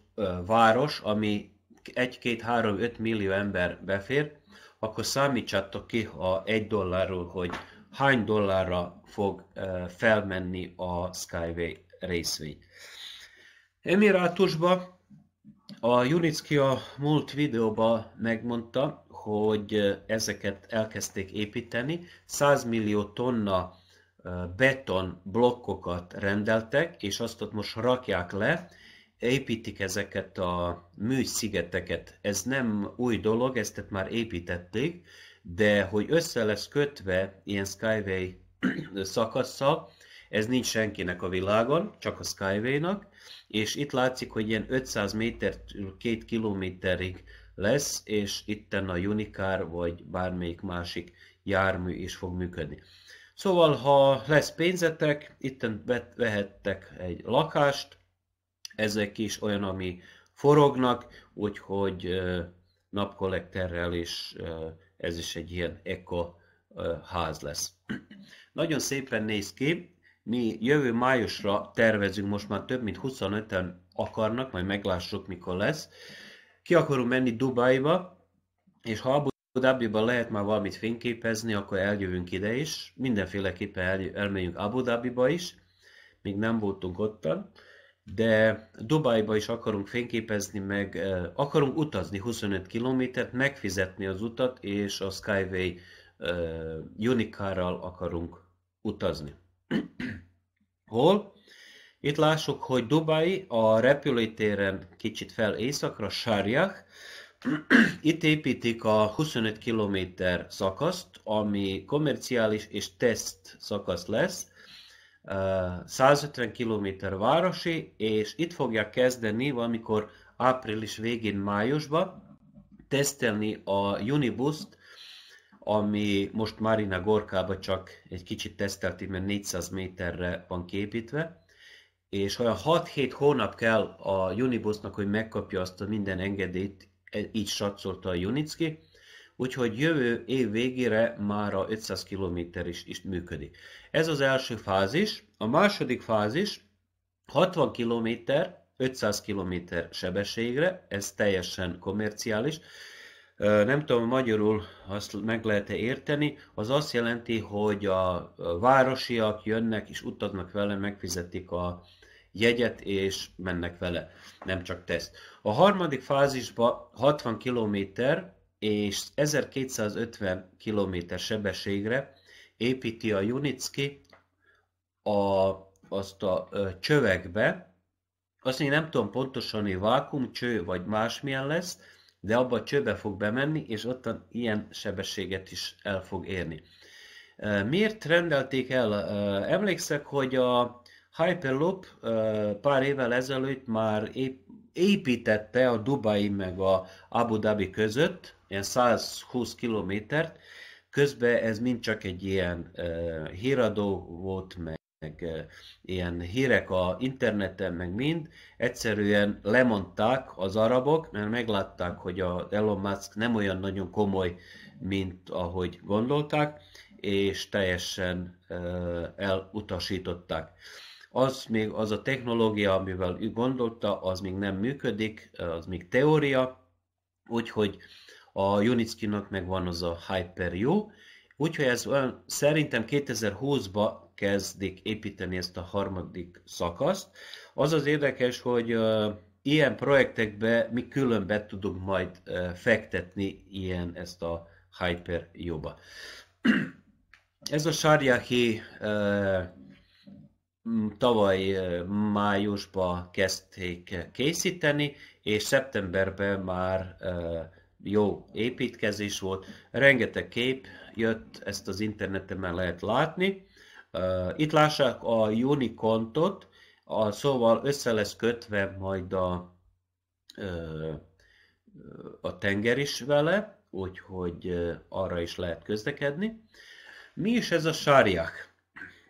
A: város, ami 1-2-3-5 millió ember befér, akkor számítsatok ki a 1 dollárról, hogy hány dollárra fog felmenni a Skyway részvény. Emirátusban a Junicki a múlt videóban megmondta, hogy ezeket elkezdték építeni, 100 millió tonna beton blokkokat rendeltek, és azt ott most rakják le, építik ezeket a műszigeteket. Ez nem új dolog, ezt már építették, de hogy össze lesz kötve ilyen Skyway szakasza, ez nincs senkinek a világon, csak a Skyway-nak, és itt látszik, hogy ilyen 500 métertől 2 kilométerig lesz, és itten a Unicar vagy bármelyik másik jármű is fog működni. Szóval, ha lesz pénzetek, itten vehettek egy lakást, ezek is olyan, ami forognak, úgyhogy napkollektorrel is ez is egy ilyen eko ház lesz. Nagyon szépen néz ki, mi jövő májusra tervezünk, most már több mint 25-en akarnak, majd meglássuk, mikor lesz. Ki akarunk menni Dubajba, és ha Abu Abu lehet már valamit fényképezni, akkor eljövünk ide is. Mindenféleképpen el, elmegyünk Abu Dhabiba is. Még nem voltunk ottan de Dubajba is akarunk fényképezni, meg akarunk utazni 25 kilométert, megfizetni az utat, és a Skyway eh, Unikárral akarunk utazni. Hol? Itt lássuk, hogy Dubai a repülőtéren kicsit fel északra, Sárjach, itt építik a 25 km szakaszt, ami komerciális és teszt szakasz lesz, 150 km városi, és itt fogják kezdeni valamikor április végén, májusba tesztelni a Unibuszt, ami most Marina Gorkába csak egy kicsit tesztelt, mert 400 méterre van képítve, és olyan 6-7 hónap kell a Unibusznak, hogy megkapja azt a minden engedélyt, e, így satszolta a Unicki, úgyhogy jövő év végére már a 500 km is, is működik. Ez az első fázis. A második fázis 60 km, 500 km sebességre, ez teljesen komerciális. Nem tudom, magyarul azt meg lehet-e érteni, az azt jelenti, hogy a városiak jönnek és utaznak vele, megfizetik a jegyet és mennek vele, nem csak teszt. A harmadik fázisban 60 kilométer, és 1250 km sebességre építi a Junicki a, azt a ö, csövekbe, azt én nem tudom pontosan, hogy vákumcső vagy másmilyen lesz, de abba a csőbe fog bemenni, és ottan ilyen sebességet is el fog érni. Miért rendelték el? Emlékszek, hogy a Hyperloop pár évvel ezelőtt már építette a Dubai meg a Abu Dhabi között, ilyen 120 kilométert, közben ez mind csak egy ilyen uh, híradó volt, meg meg ilyen hírek a interneten, meg mind, egyszerűen lemondták az arabok, mert meglátták, hogy a Elon Musk nem olyan nagyon komoly, mint ahogy gondolták, és teljesen elutasították. Az még az a technológia, amivel ő gondolta, az még nem működik, az még teória, úgyhogy a Unickinak meg van az a Hyper jó, úgyhogy ez olyan, szerintem 2020-ba kezdik építeni ezt a harmadik szakaszt. Az az érdekes, hogy uh, ilyen projektekbe mi különbe tudunk majd uh, fektetni ilyen ezt a Hyper jóba. Ez a Sarjahi uh, tavaly májusban kezdték készíteni, és szeptemberben már jó építkezés volt. Rengeteg kép jött, ezt az interneten már lehet látni. Uh, itt lássák a Unicontot, a, szóval össze lesz kötve majd a, uh, a tenger is vele, úgyhogy uh, arra is lehet közlekedni. Mi is ez a sárják?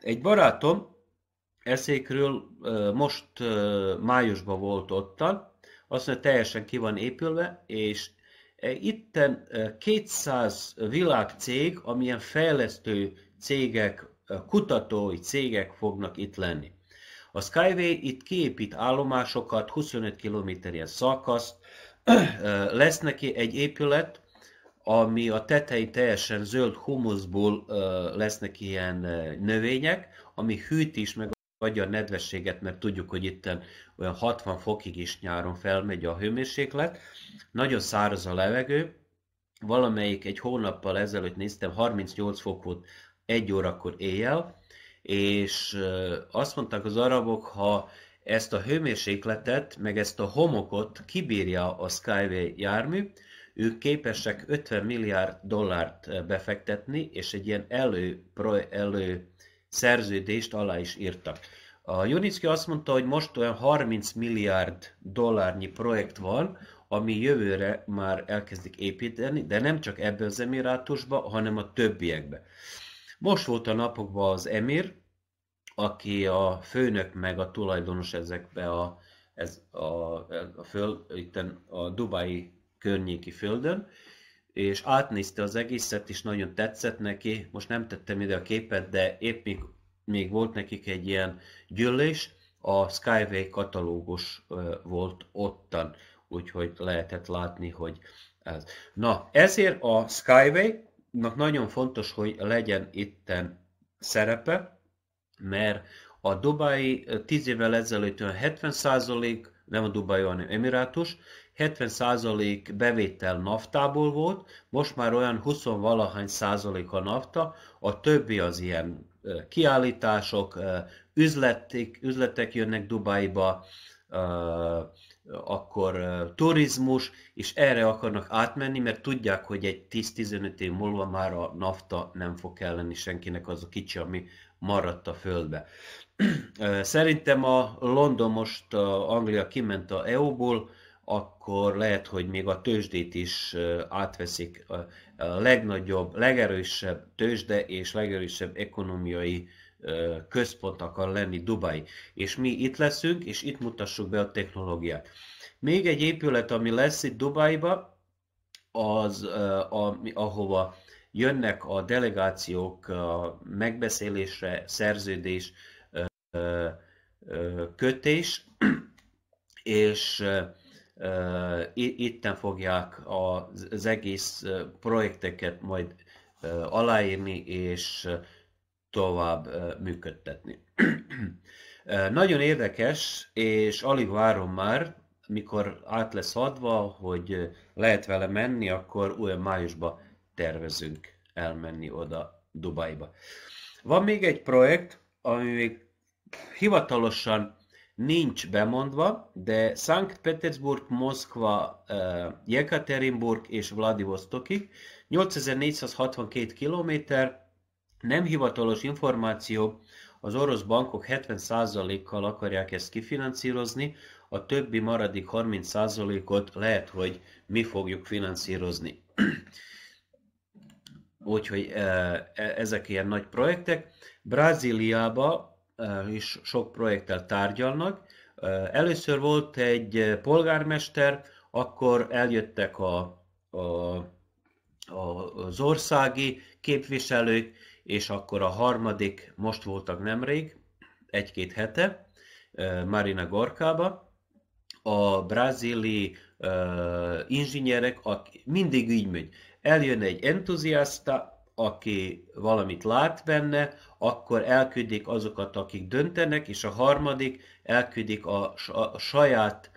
A: Egy barátom eszékről most májusban volt ottan, azt mondja, teljesen ki van épülve, és E, itten 200 e, világcég, amilyen fejlesztő cégek, e, kutatói cégek fognak itt lenni. A Skyway itt kiépít állomásokat, 25 kilométerjes szakaszt, lesz neki egy épület, ami a tetei teljesen zöld humuszból lesznek ilyen növények, ami hűt is, meg adja a nedvességet, mert tudjuk, hogy itten olyan 60 fokig is nyáron felmegy a hőmérséklet. Nagyon száraz a levegő, valamelyik egy hónappal ezelőtt néztem, 38 fok volt egy órakor éjjel, és azt mondták az arabok, ha ezt a hőmérsékletet, meg ezt a homokot kibírja a Skyway jármű, ők képesek 50 milliárd dollárt befektetni, és egy ilyen elő, elő szerződést alá is írtak. A Junicki azt mondta, hogy most olyan 30 milliárd dollárnyi projekt van, ami jövőre már elkezdik építeni, de nem csak ebbe az emirátusba, hanem a többiekbe. Most volt a napokban az emir, aki a főnök meg a tulajdonos ezekbe a, ez a, a föl, itten a Dubai környéki földön, és átnézte az egészet, és nagyon tetszett neki, most nem tettem ide a képet, de épp még, még volt nekik egy ilyen gyűlés, a Skyway katalógus volt ottan, úgyhogy lehetett látni, hogy ez. Na, ezért a skyway nagyon fontos, hogy legyen itten szerepe, mert a Dubai 10 évvel ezelőtt 70 nem a Dubai, hanem Emirátus, 70% bevétel naftából volt, most már olyan 20 valahány százalék a nafta, a többi az ilyen kiállítások, üzletek, üzletek jönnek Dubajba, akkor turizmus, és erre akarnak átmenni, mert tudják, hogy egy 10-15 év múlva már a nafta nem fog kelleni senkinek az a kicsi, ami maradt a földbe. Szerintem a London most a Anglia kiment a EU-ból, akkor lehet, hogy még a tőzsdét is átveszik a legnagyobb, legerősebb tőzsde és legerősebb ekonomiai központ akar lenni Dubai. És mi itt leszünk, és itt mutassuk be a technológiát. Még egy épület, ami lesz itt Dubaiba, az, a, ahova jönnek a delegációk a megbeszélésre, szerződés, kötés, és itten fogják az egész projekteket majd aláírni és tovább működtetni. Nagyon érdekes, és alig várom már, mikor át lesz adva, hogy lehet vele menni, akkor új májusba tervezünk elmenni oda Dubajba. Van még egy projekt, ami még hivatalosan nincs bemondva, de Sankt Petersburg, Moszkva, Jekaterinburg és Vladivostokig 8462 km, nem hivatalos információ, az orosz bankok 70%-kal akarják ezt kifinanszírozni, a többi maradik 30%-ot lehet, hogy mi fogjuk finanszírozni. Úgyhogy e, ezek ilyen nagy projektek. Brazíliába is sok projekttel tárgyalnak. Először volt egy polgármester, akkor eljöttek a, a, a, az országi képviselők, és akkor a harmadik most voltak nemrég, egy-két hete, Marina Gorkába, a brazili uh, inzsinyerek, akik mindig így megy. Eljön egy entuziasta aki valamit lát benne, akkor elküldik azokat, akik döntenek, és a harmadik elküldik a, saját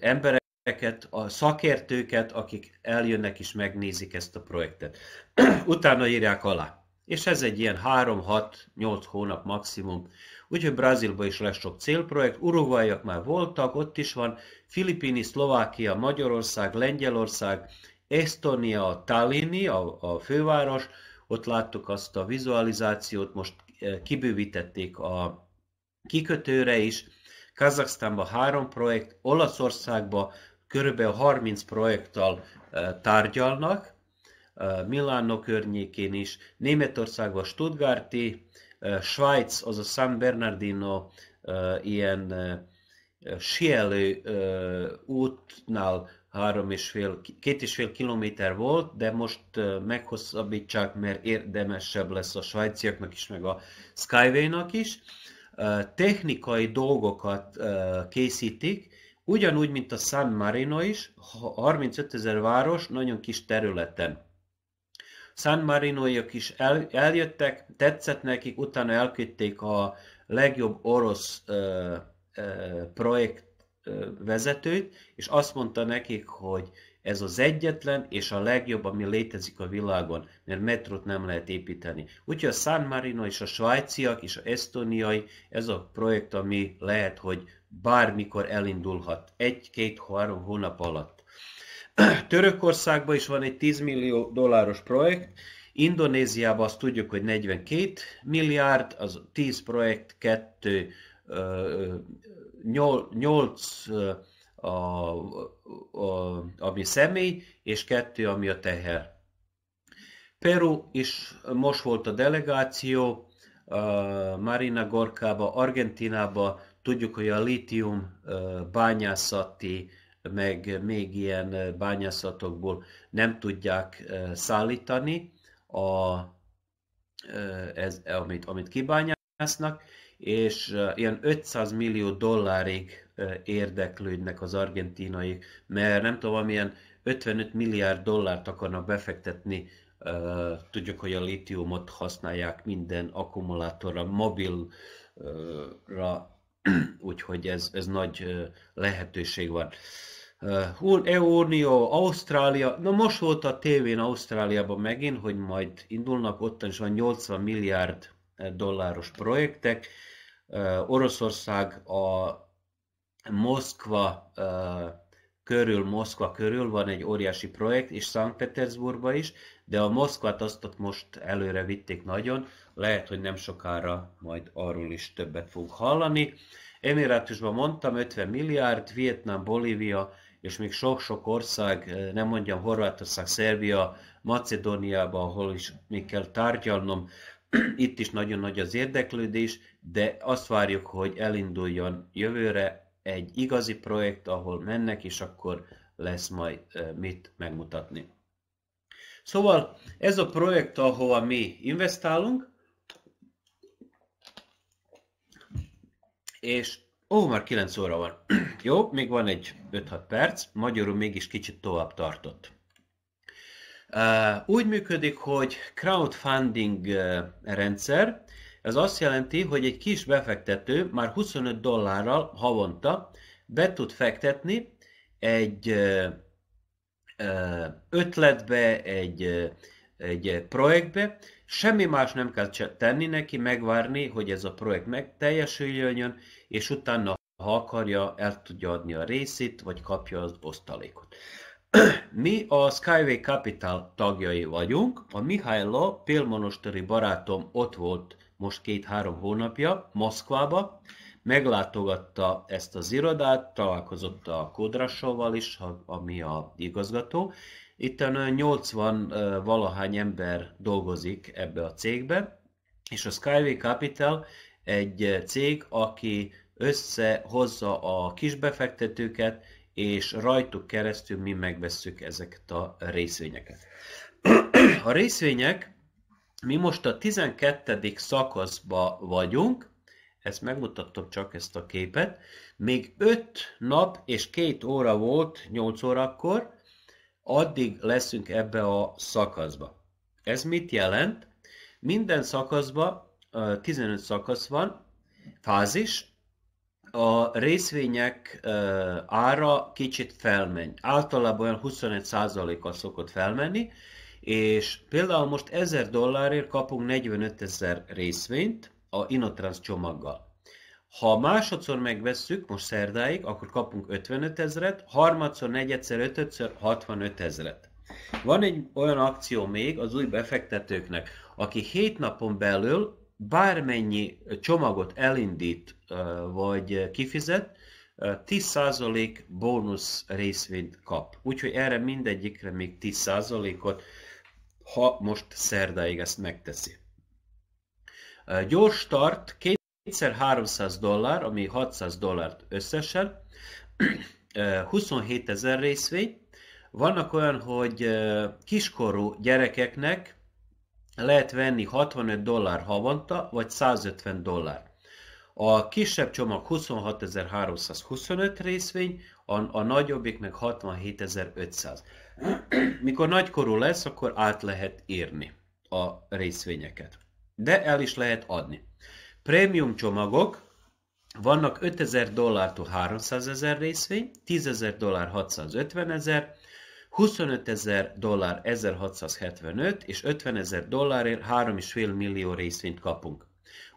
A: embereket, a szakértőket, akik eljönnek és megnézik ezt a projektet. Utána írják alá. És ez egy ilyen 3-6-8 hónap maximum. Úgyhogy Brazílban is lesz sok célprojekt, uruguayak már voltak, ott is van, Filippini, Szlovákia, Magyarország, Lengyelország, Estonia, Tallini, a, a főváros, ott láttuk azt a vizualizációt, most eh, kibővítették a kikötőre is, Kazaksztánban három projekt, Olaszországban körülbelül 30 projekttal eh, tárgyalnak, eh, Milánó környékén is, Németországban Stuttgarti, Svájc, az a San Bernardino ilyen sielő útnál három és fél, két és fél kilométer volt, de most meghosszabbítsák, mert érdemesebb lesz a svájciaknak is, meg a Skyway-nak is. Technikai dolgokat készítik, ugyanúgy, mint a San Marino is, 35 ezer város, nagyon kis területen. San Marinoiak is el, eljöttek, tetszett nekik, utána elküldték a legjobb orosz ö, ö, projekt vezetőt, és azt mondta nekik, hogy ez az egyetlen és a legjobb, ami létezik a világon, mert metrót nem lehet építeni. Úgyhogy a San Marino és a svájciak és a esztóniai, ez a projekt, ami lehet, hogy bármikor elindulhat, egy-két-három hónap alatt. Törökországban is van egy 10 millió dolláros projekt, Indonéziában azt tudjuk, hogy 42 milliárd, az 10 projekt, 2 nyolc a, a, ami személy, és kettő, ami a teher. Peru is most volt a delegáció, Marina Gorkába, Argentinába, tudjuk, hogy a litium bányászati, meg még ilyen bányászatokból nem tudják szállítani, a, ez, amit, amit kibányásznak, és ilyen 500 millió dollárig érdeklődnek az argentinai, mert nem tudom, amilyen 55 milliárd dollárt akarnak befektetni, tudjuk, hogy a litiumot használják minden akkumulátorra, mobilra, úgyhogy ez, ez nagy lehetőség van. EU-Unió, Ausztrália, na most volt a tévén Ausztráliában megint, hogy majd indulnak, ott, is van 80 milliárd dolláros projektek. Oroszország a Moszkva körül, Moszkva körül van egy óriási projekt, és Petersburgba is, de a Moszkvát azt ott most előre vitték nagyon, lehet, hogy nem sokára majd arról is többet fogunk hallani. Emirátusban mondtam 50 milliárd, Vietnám, Bolívia és még sok-sok ország, nem mondjam Horvátország, Szerbia, Macedóniában, ahol is még kell tárgyalnom, itt is nagyon nagy az érdeklődés, de azt várjuk, hogy elinduljon jövőre egy igazi projekt, ahol mennek, és akkor lesz majd mit megmutatni. Szóval ez a projekt, ahova mi investálunk, és ó, már 9 óra van. Jó, még van egy 5-6 perc, magyarul mégis kicsit tovább tartott. Úgy működik, hogy crowdfunding rendszer, ez azt jelenti, hogy egy kis befektető már 25 dollárral havonta be tud fektetni egy ötletbe, egy, egy projektbe, semmi más nem kell tenni neki, megvárni, hogy ez a projekt megteljesüljön, és utána, ha akarja, el tudja adni a részét, vagy kapja az osztalékot. Mi a Skyway Capital tagjai vagyunk. A Mihályla Pélmonostori barátom ott volt most két-három hónapja Moszkvába, meglátogatta ezt az irodát, találkozott a Kodrassovval is, ami a igazgató. Itt 80 valahány ember dolgozik ebbe a cégbe, és a Skyway Capital egy cég, aki összehozza a kisbefektetőket, és rajtuk keresztül mi megvesszük ezeket a részvényeket. A részvények, mi most a 12. szakaszba vagyunk, ezt megmutattam csak ezt a képet, még 5 nap és 2 óra volt 8 órakor, addig leszünk ebbe a szakaszba. Ez mit jelent? Minden szakaszba, 15 szakasz van, fázis, a részvények ára kicsit felmenj, Általában olyan 21%-kal szokott felmenni, és például most 1000 dollárért kapunk 45 ezer részvényt a Inotrans csomaggal. Ha másodszor megvesszük, most szerdáig, akkor kapunk 55 ezeret, harmadszor, negyedszer, ötödször 65 ezeret. Van egy olyan akció még az új befektetőknek, aki 7 napon belül bármennyi csomagot elindít, vagy kifizet, 10% bónusz részvényt kap. Úgyhogy erre mindegyikre még 10%-ot, ha most szerdáig ezt megteszi. Gyors start, kétszer 300 dollár, ami 600 dollárt összesen, 27 ezer részvény. Vannak olyan, hogy kiskorú gyerekeknek lehet venni 65 dollár havonta, vagy 150 dollár. A kisebb csomag 26.325 részvény, a, a nagyobbik meg 67.500. Mikor nagykorú lesz, akkor át lehet írni a részvényeket. De el is lehet adni. Prémium csomagok vannak 5000 dollártól 300 ezer részvény, 10 ezer dollár 650 ezer, 25 ezer dollár 1675 és 50 ezer dollárért 3,5 millió részvényt kapunk.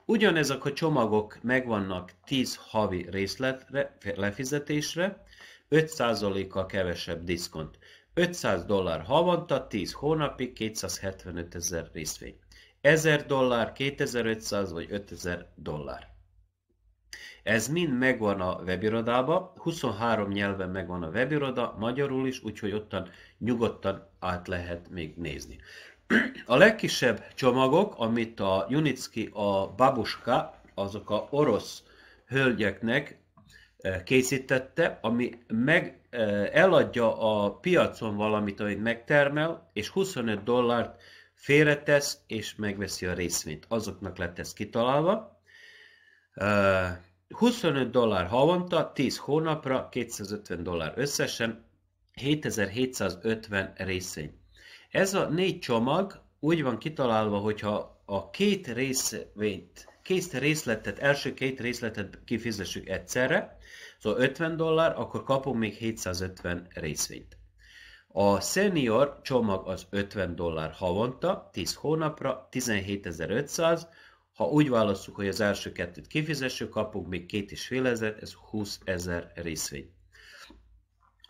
A: Ugyanezek a csomagok megvannak 10 havi részletre, lefizetésre, 5%-kal kevesebb diszkont. 500 dollár havonta, 10 hónapig 275 ezer részvény. 1000 dollár, 2500 vagy 5000 dollár. Ez mind megvan a webirodába, 23 nyelven megvan a webiroda, magyarul is, úgyhogy ottan nyugodtan át lehet még nézni. A legkisebb csomagok, amit a Junicki, a Babuska, azok a orosz hölgyeknek eh, készítette, ami meg eh, eladja a piacon valamit, amit megtermel, és 25 dollárt félretesz, és megveszi a részvényt. Azoknak lett ez kitalálva. Eh, 25 dollár havonta, 10 hónapra, 250 dollár összesen, 7750 részény. Ez a négy csomag úgy van kitalálva, hogyha a két részvényt, két részletet, első két részletet kifizessük egyszerre, szóval 50 dollár, akkor kapunk még 750 részvényt. A senior csomag az 50 dollár havonta, 10 hónapra, 17500, ha úgy választjuk, hogy az első kettőt kifizessük, kapunk még két és fél ezer, ez 20 ezer részvény.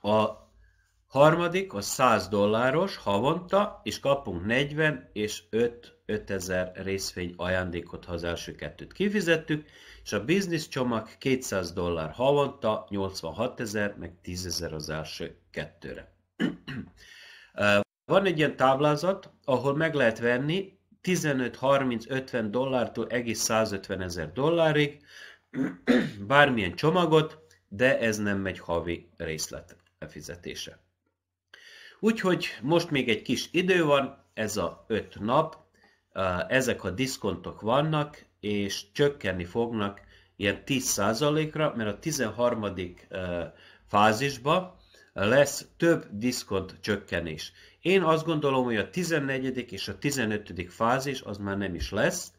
A: A harmadik, a 100 dolláros havonta, és kapunk 40 és 5 ezer részvény ajándékot, ha az első kettőt kifizettük, és a biznisz csomag 200 dollár havonta, 86 ezer, meg 10 ezer az első kettőre. Van egy ilyen táblázat, ahol meg lehet venni 15-30-50 dollártól egész 150 ezer dollárig, bármilyen csomagot, de ez nem megy havi részlet fizetése. Úgyhogy most még egy kis idő van, ez a 5 nap, ezek a diszkontok vannak, és csökkenni fognak ilyen 10%-ra, mert a 13. fázisba lesz több diszkont csökkenés. Én azt gondolom, hogy a 14. és a 15. fázis az már nem is lesz,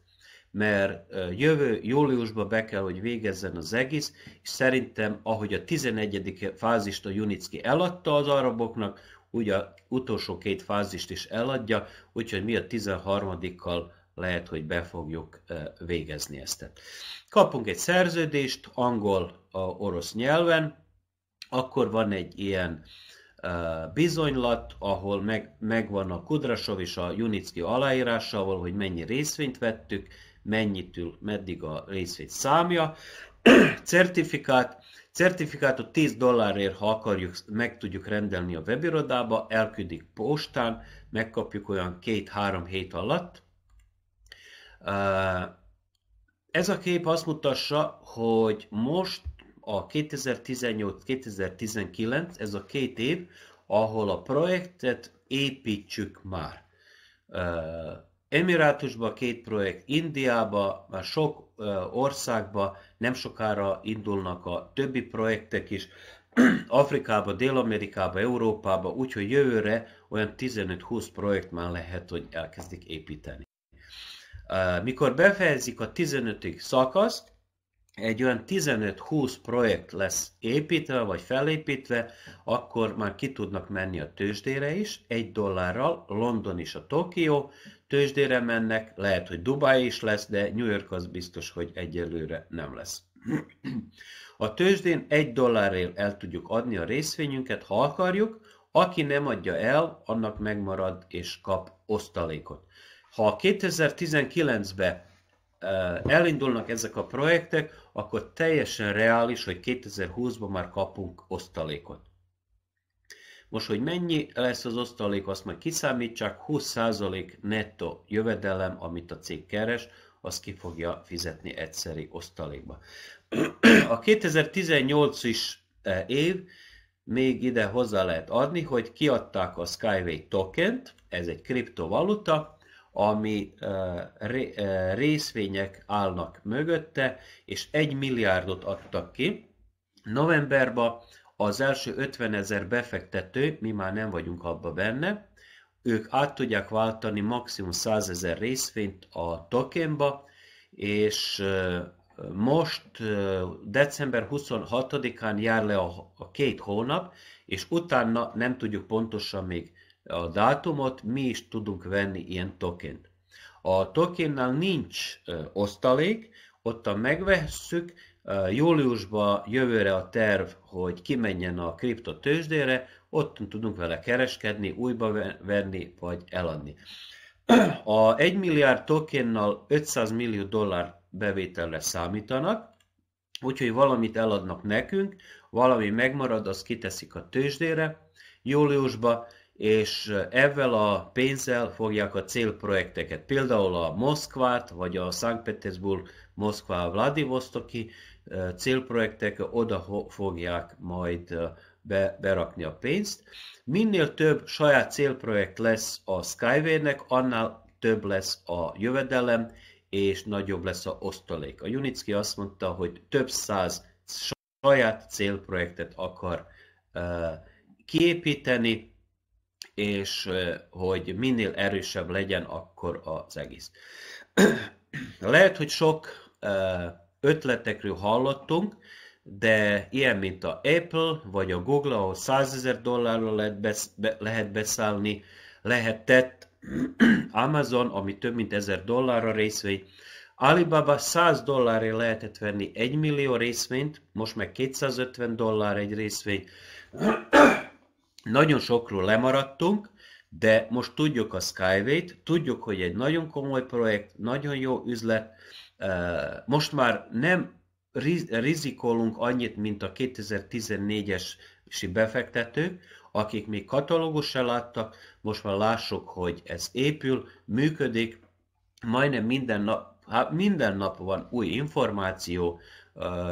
A: mert jövő júliusban be kell, hogy végezzen az egész, és szerintem, ahogy a 11. fázist a Junicki eladta az araboknak, úgy a utolsó két fázist is eladja, úgyhogy mi a 13-kal lehet, hogy be fogjuk végezni ezt. Kapunk egy szerződést angol-orosz nyelven, akkor van egy ilyen bizonylat, ahol meg, megvan a Kudrasov és a Junicki aláírásával, hogy mennyi részvényt vettük, mennyitől meddig a részvény számja. Certifikát, certifikátot 10 dollárért, ha akarjuk, meg tudjuk rendelni a webirodába, elküldik postán, megkapjuk olyan két-három hét alatt. Ez a kép azt mutassa, hogy most a 2018-2019, ez a két év, ahol a projektet építsük már. Emirátusban két projekt, Indiába, már sok országba nem sokára indulnak a többi projektek is, Afrikába, Dél-Amerikába, Európába, úgyhogy jövőre olyan 15-20 projekt már lehet, hogy elkezdik építeni. Mikor befejezik a 15. szakaszt, egy olyan 15-20 projekt lesz építve, vagy felépítve, akkor már ki tudnak menni a tőzsdére is, egy dollárral, London is a Tokió, tőzsdére mennek, lehet, hogy Dubai is lesz, de New York az biztos, hogy egyelőre nem lesz. A tőzsdén egy dollárért el tudjuk adni a részvényünket, ha akarjuk, aki nem adja el, annak megmarad és kap osztalékot. Ha 2019-ben Eh, elindulnak ezek a projektek, akkor teljesen reális, hogy 2020-ban már kapunk osztalékot. Most, hogy mennyi lesz az osztalék, azt majd kiszámítsák, 20% netto jövedelem, amit a cég keres, azt ki fogja fizetni egyszeri osztalékba. A 2018 is eh, év, még ide hozzá lehet adni, hogy kiadták a Skyway tokent, ez egy kriptovaluta, ami részvények állnak mögötte, és egy milliárdot adtak ki. Novemberben az első 50 ezer befektető, mi már nem vagyunk abba benne, ők át tudják váltani maximum 100 ezer részvényt a tokenba, és most december 26-án jár le a két hónap, és utána nem tudjuk pontosan még a dátumot, mi is tudunk venni ilyen token. A tokennal nincs osztalék, ott a megvesszük, júliusban jövőre a terv, hogy kimenjen a kriptotőzsdére, ott tudunk vele kereskedni, újba venni vagy eladni. A 1 milliárd tokennal 500 millió dollár bevételre számítanak, úgyhogy valamit eladnak nekünk, valami megmarad, azt kiteszik a tőzsdére júliusba, és ezzel a pénzzel fogják a célprojekteket, például a Moszkvát, vagy a Szent Petersburg, Moszkvá Vladivostoki célprojektek, oda fogják majd be, berakni a pénzt. Minél több saját célprojekt lesz a Skyway-nek, annál több lesz a jövedelem, és nagyobb lesz a osztalék. A Junicki azt mondta, hogy több száz saját célprojektet akar uh, kiépíteni, és hogy minél erősebb legyen akkor az egész. Lehet, hogy sok ötletekről hallottunk, de ilyen, mint a Apple vagy a Google, ahol 100 ezer dollárra lehet, besz- be- lehet beszállni, lehetett Amazon, ami több mint 1000 dollárra részvény, Alibaba 100 dollárra lehetett venni 1 millió részvényt, most meg 250 dollár egy részvény. Nagyon sokról lemaradtunk, de most tudjuk a Skyway-t, tudjuk, hogy egy nagyon komoly projekt, nagyon jó üzlet. Most már nem rizikolunk annyit, mint a 2014-es befektetők, akik még katalógus se láttak, most már lássuk, hogy ez épül, működik, majdnem minden nap, hát minden nap van új információ,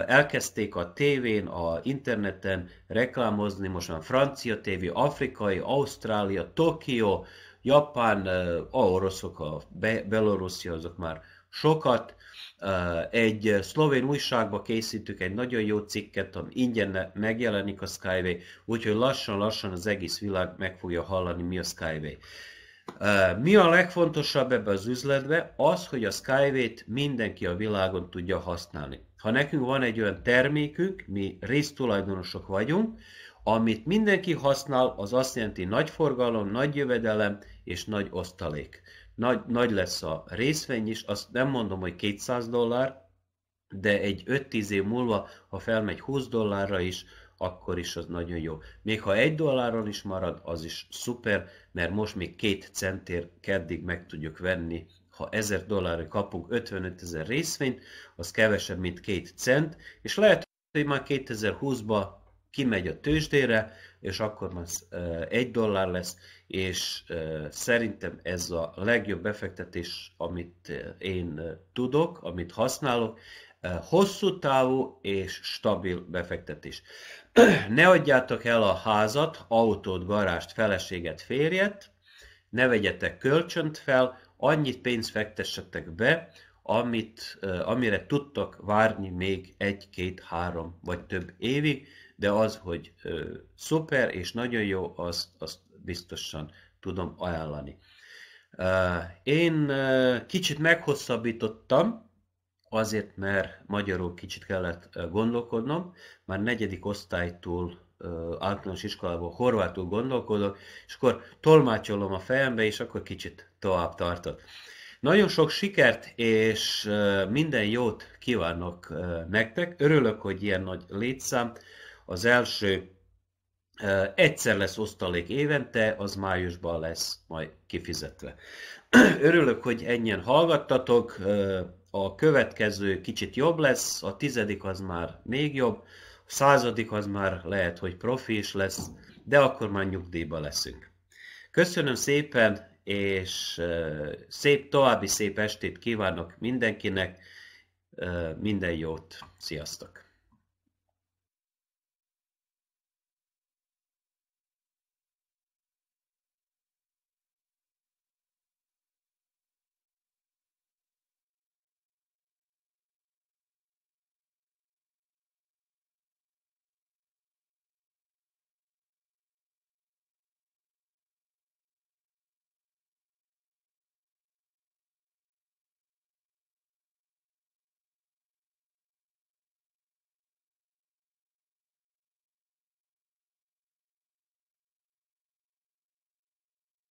A: elkezdték a tévén, a interneten reklámozni, most már francia tévé, afrikai, Ausztrália, Tokió, Japán, a oroszok, a Be- Belorusszia, azok már sokat. Egy szlovén újságba készítük egy nagyon jó cikket, ami ingyen megjelenik a Skyway, úgyhogy lassan-lassan az egész világ meg fogja hallani, mi a Skyway. Mi a legfontosabb ebbe az üzletbe? Az, hogy a Skyway-t mindenki a világon tudja használni ha nekünk van egy olyan termékünk, mi résztulajdonosok vagyunk, amit mindenki használ, az azt jelenti nagy forgalom, nagy jövedelem és nagy osztalék. Nagy, nagy lesz a részvény is, azt nem mondom, hogy 200 dollár, de egy 5-10 év múlva, ha felmegy 20 dollárra is, akkor is az nagyon jó. Még ha egy dolláron is marad, az is szuper, mert most még két centért keddig meg tudjuk venni ha 1000 dollárra kapunk 55 ezer részvényt, az kevesebb, mint 2 cent, és lehet, hogy már 2020-ba kimegy a tőzsdére, és akkor már 1 eh, dollár lesz, és eh, szerintem ez a legjobb befektetés, amit eh, én tudok, amit használok, hosszú távú és stabil befektetés. Ne adjátok el a házat, autót, garást, feleséget, férjet, ne vegyetek kölcsönt fel, annyit pénzt fektessetek be, amit, amire tudtok várni még egy, két, három vagy több évig, de az, hogy szuper és nagyon jó, azt, azt biztosan tudom ajánlani. Én kicsit meghosszabbítottam, azért, mert magyarul kicsit kellett gondolkodnom, már negyedik osztálytól általános iskolából horvátul gondolkodok, és akkor tolmácsolom a fejembe, és akkor kicsit tovább tartok. Nagyon sok sikert és minden jót kívánok nektek. Örülök, hogy ilyen nagy létszám. Az első egyszer lesz osztalék évente, az májusban lesz majd kifizetve. Örülök, hogy ennyien hallgattatok. A következő kicsit jobb lesz, a tizedik az már még jobb századik az már lehet, hogy profi is lesz, de akkor már nyugdíjba leszünk. Köszönöm szépen, és szép további szép estét kívánok mindenkinek, minden jót, sziasztok!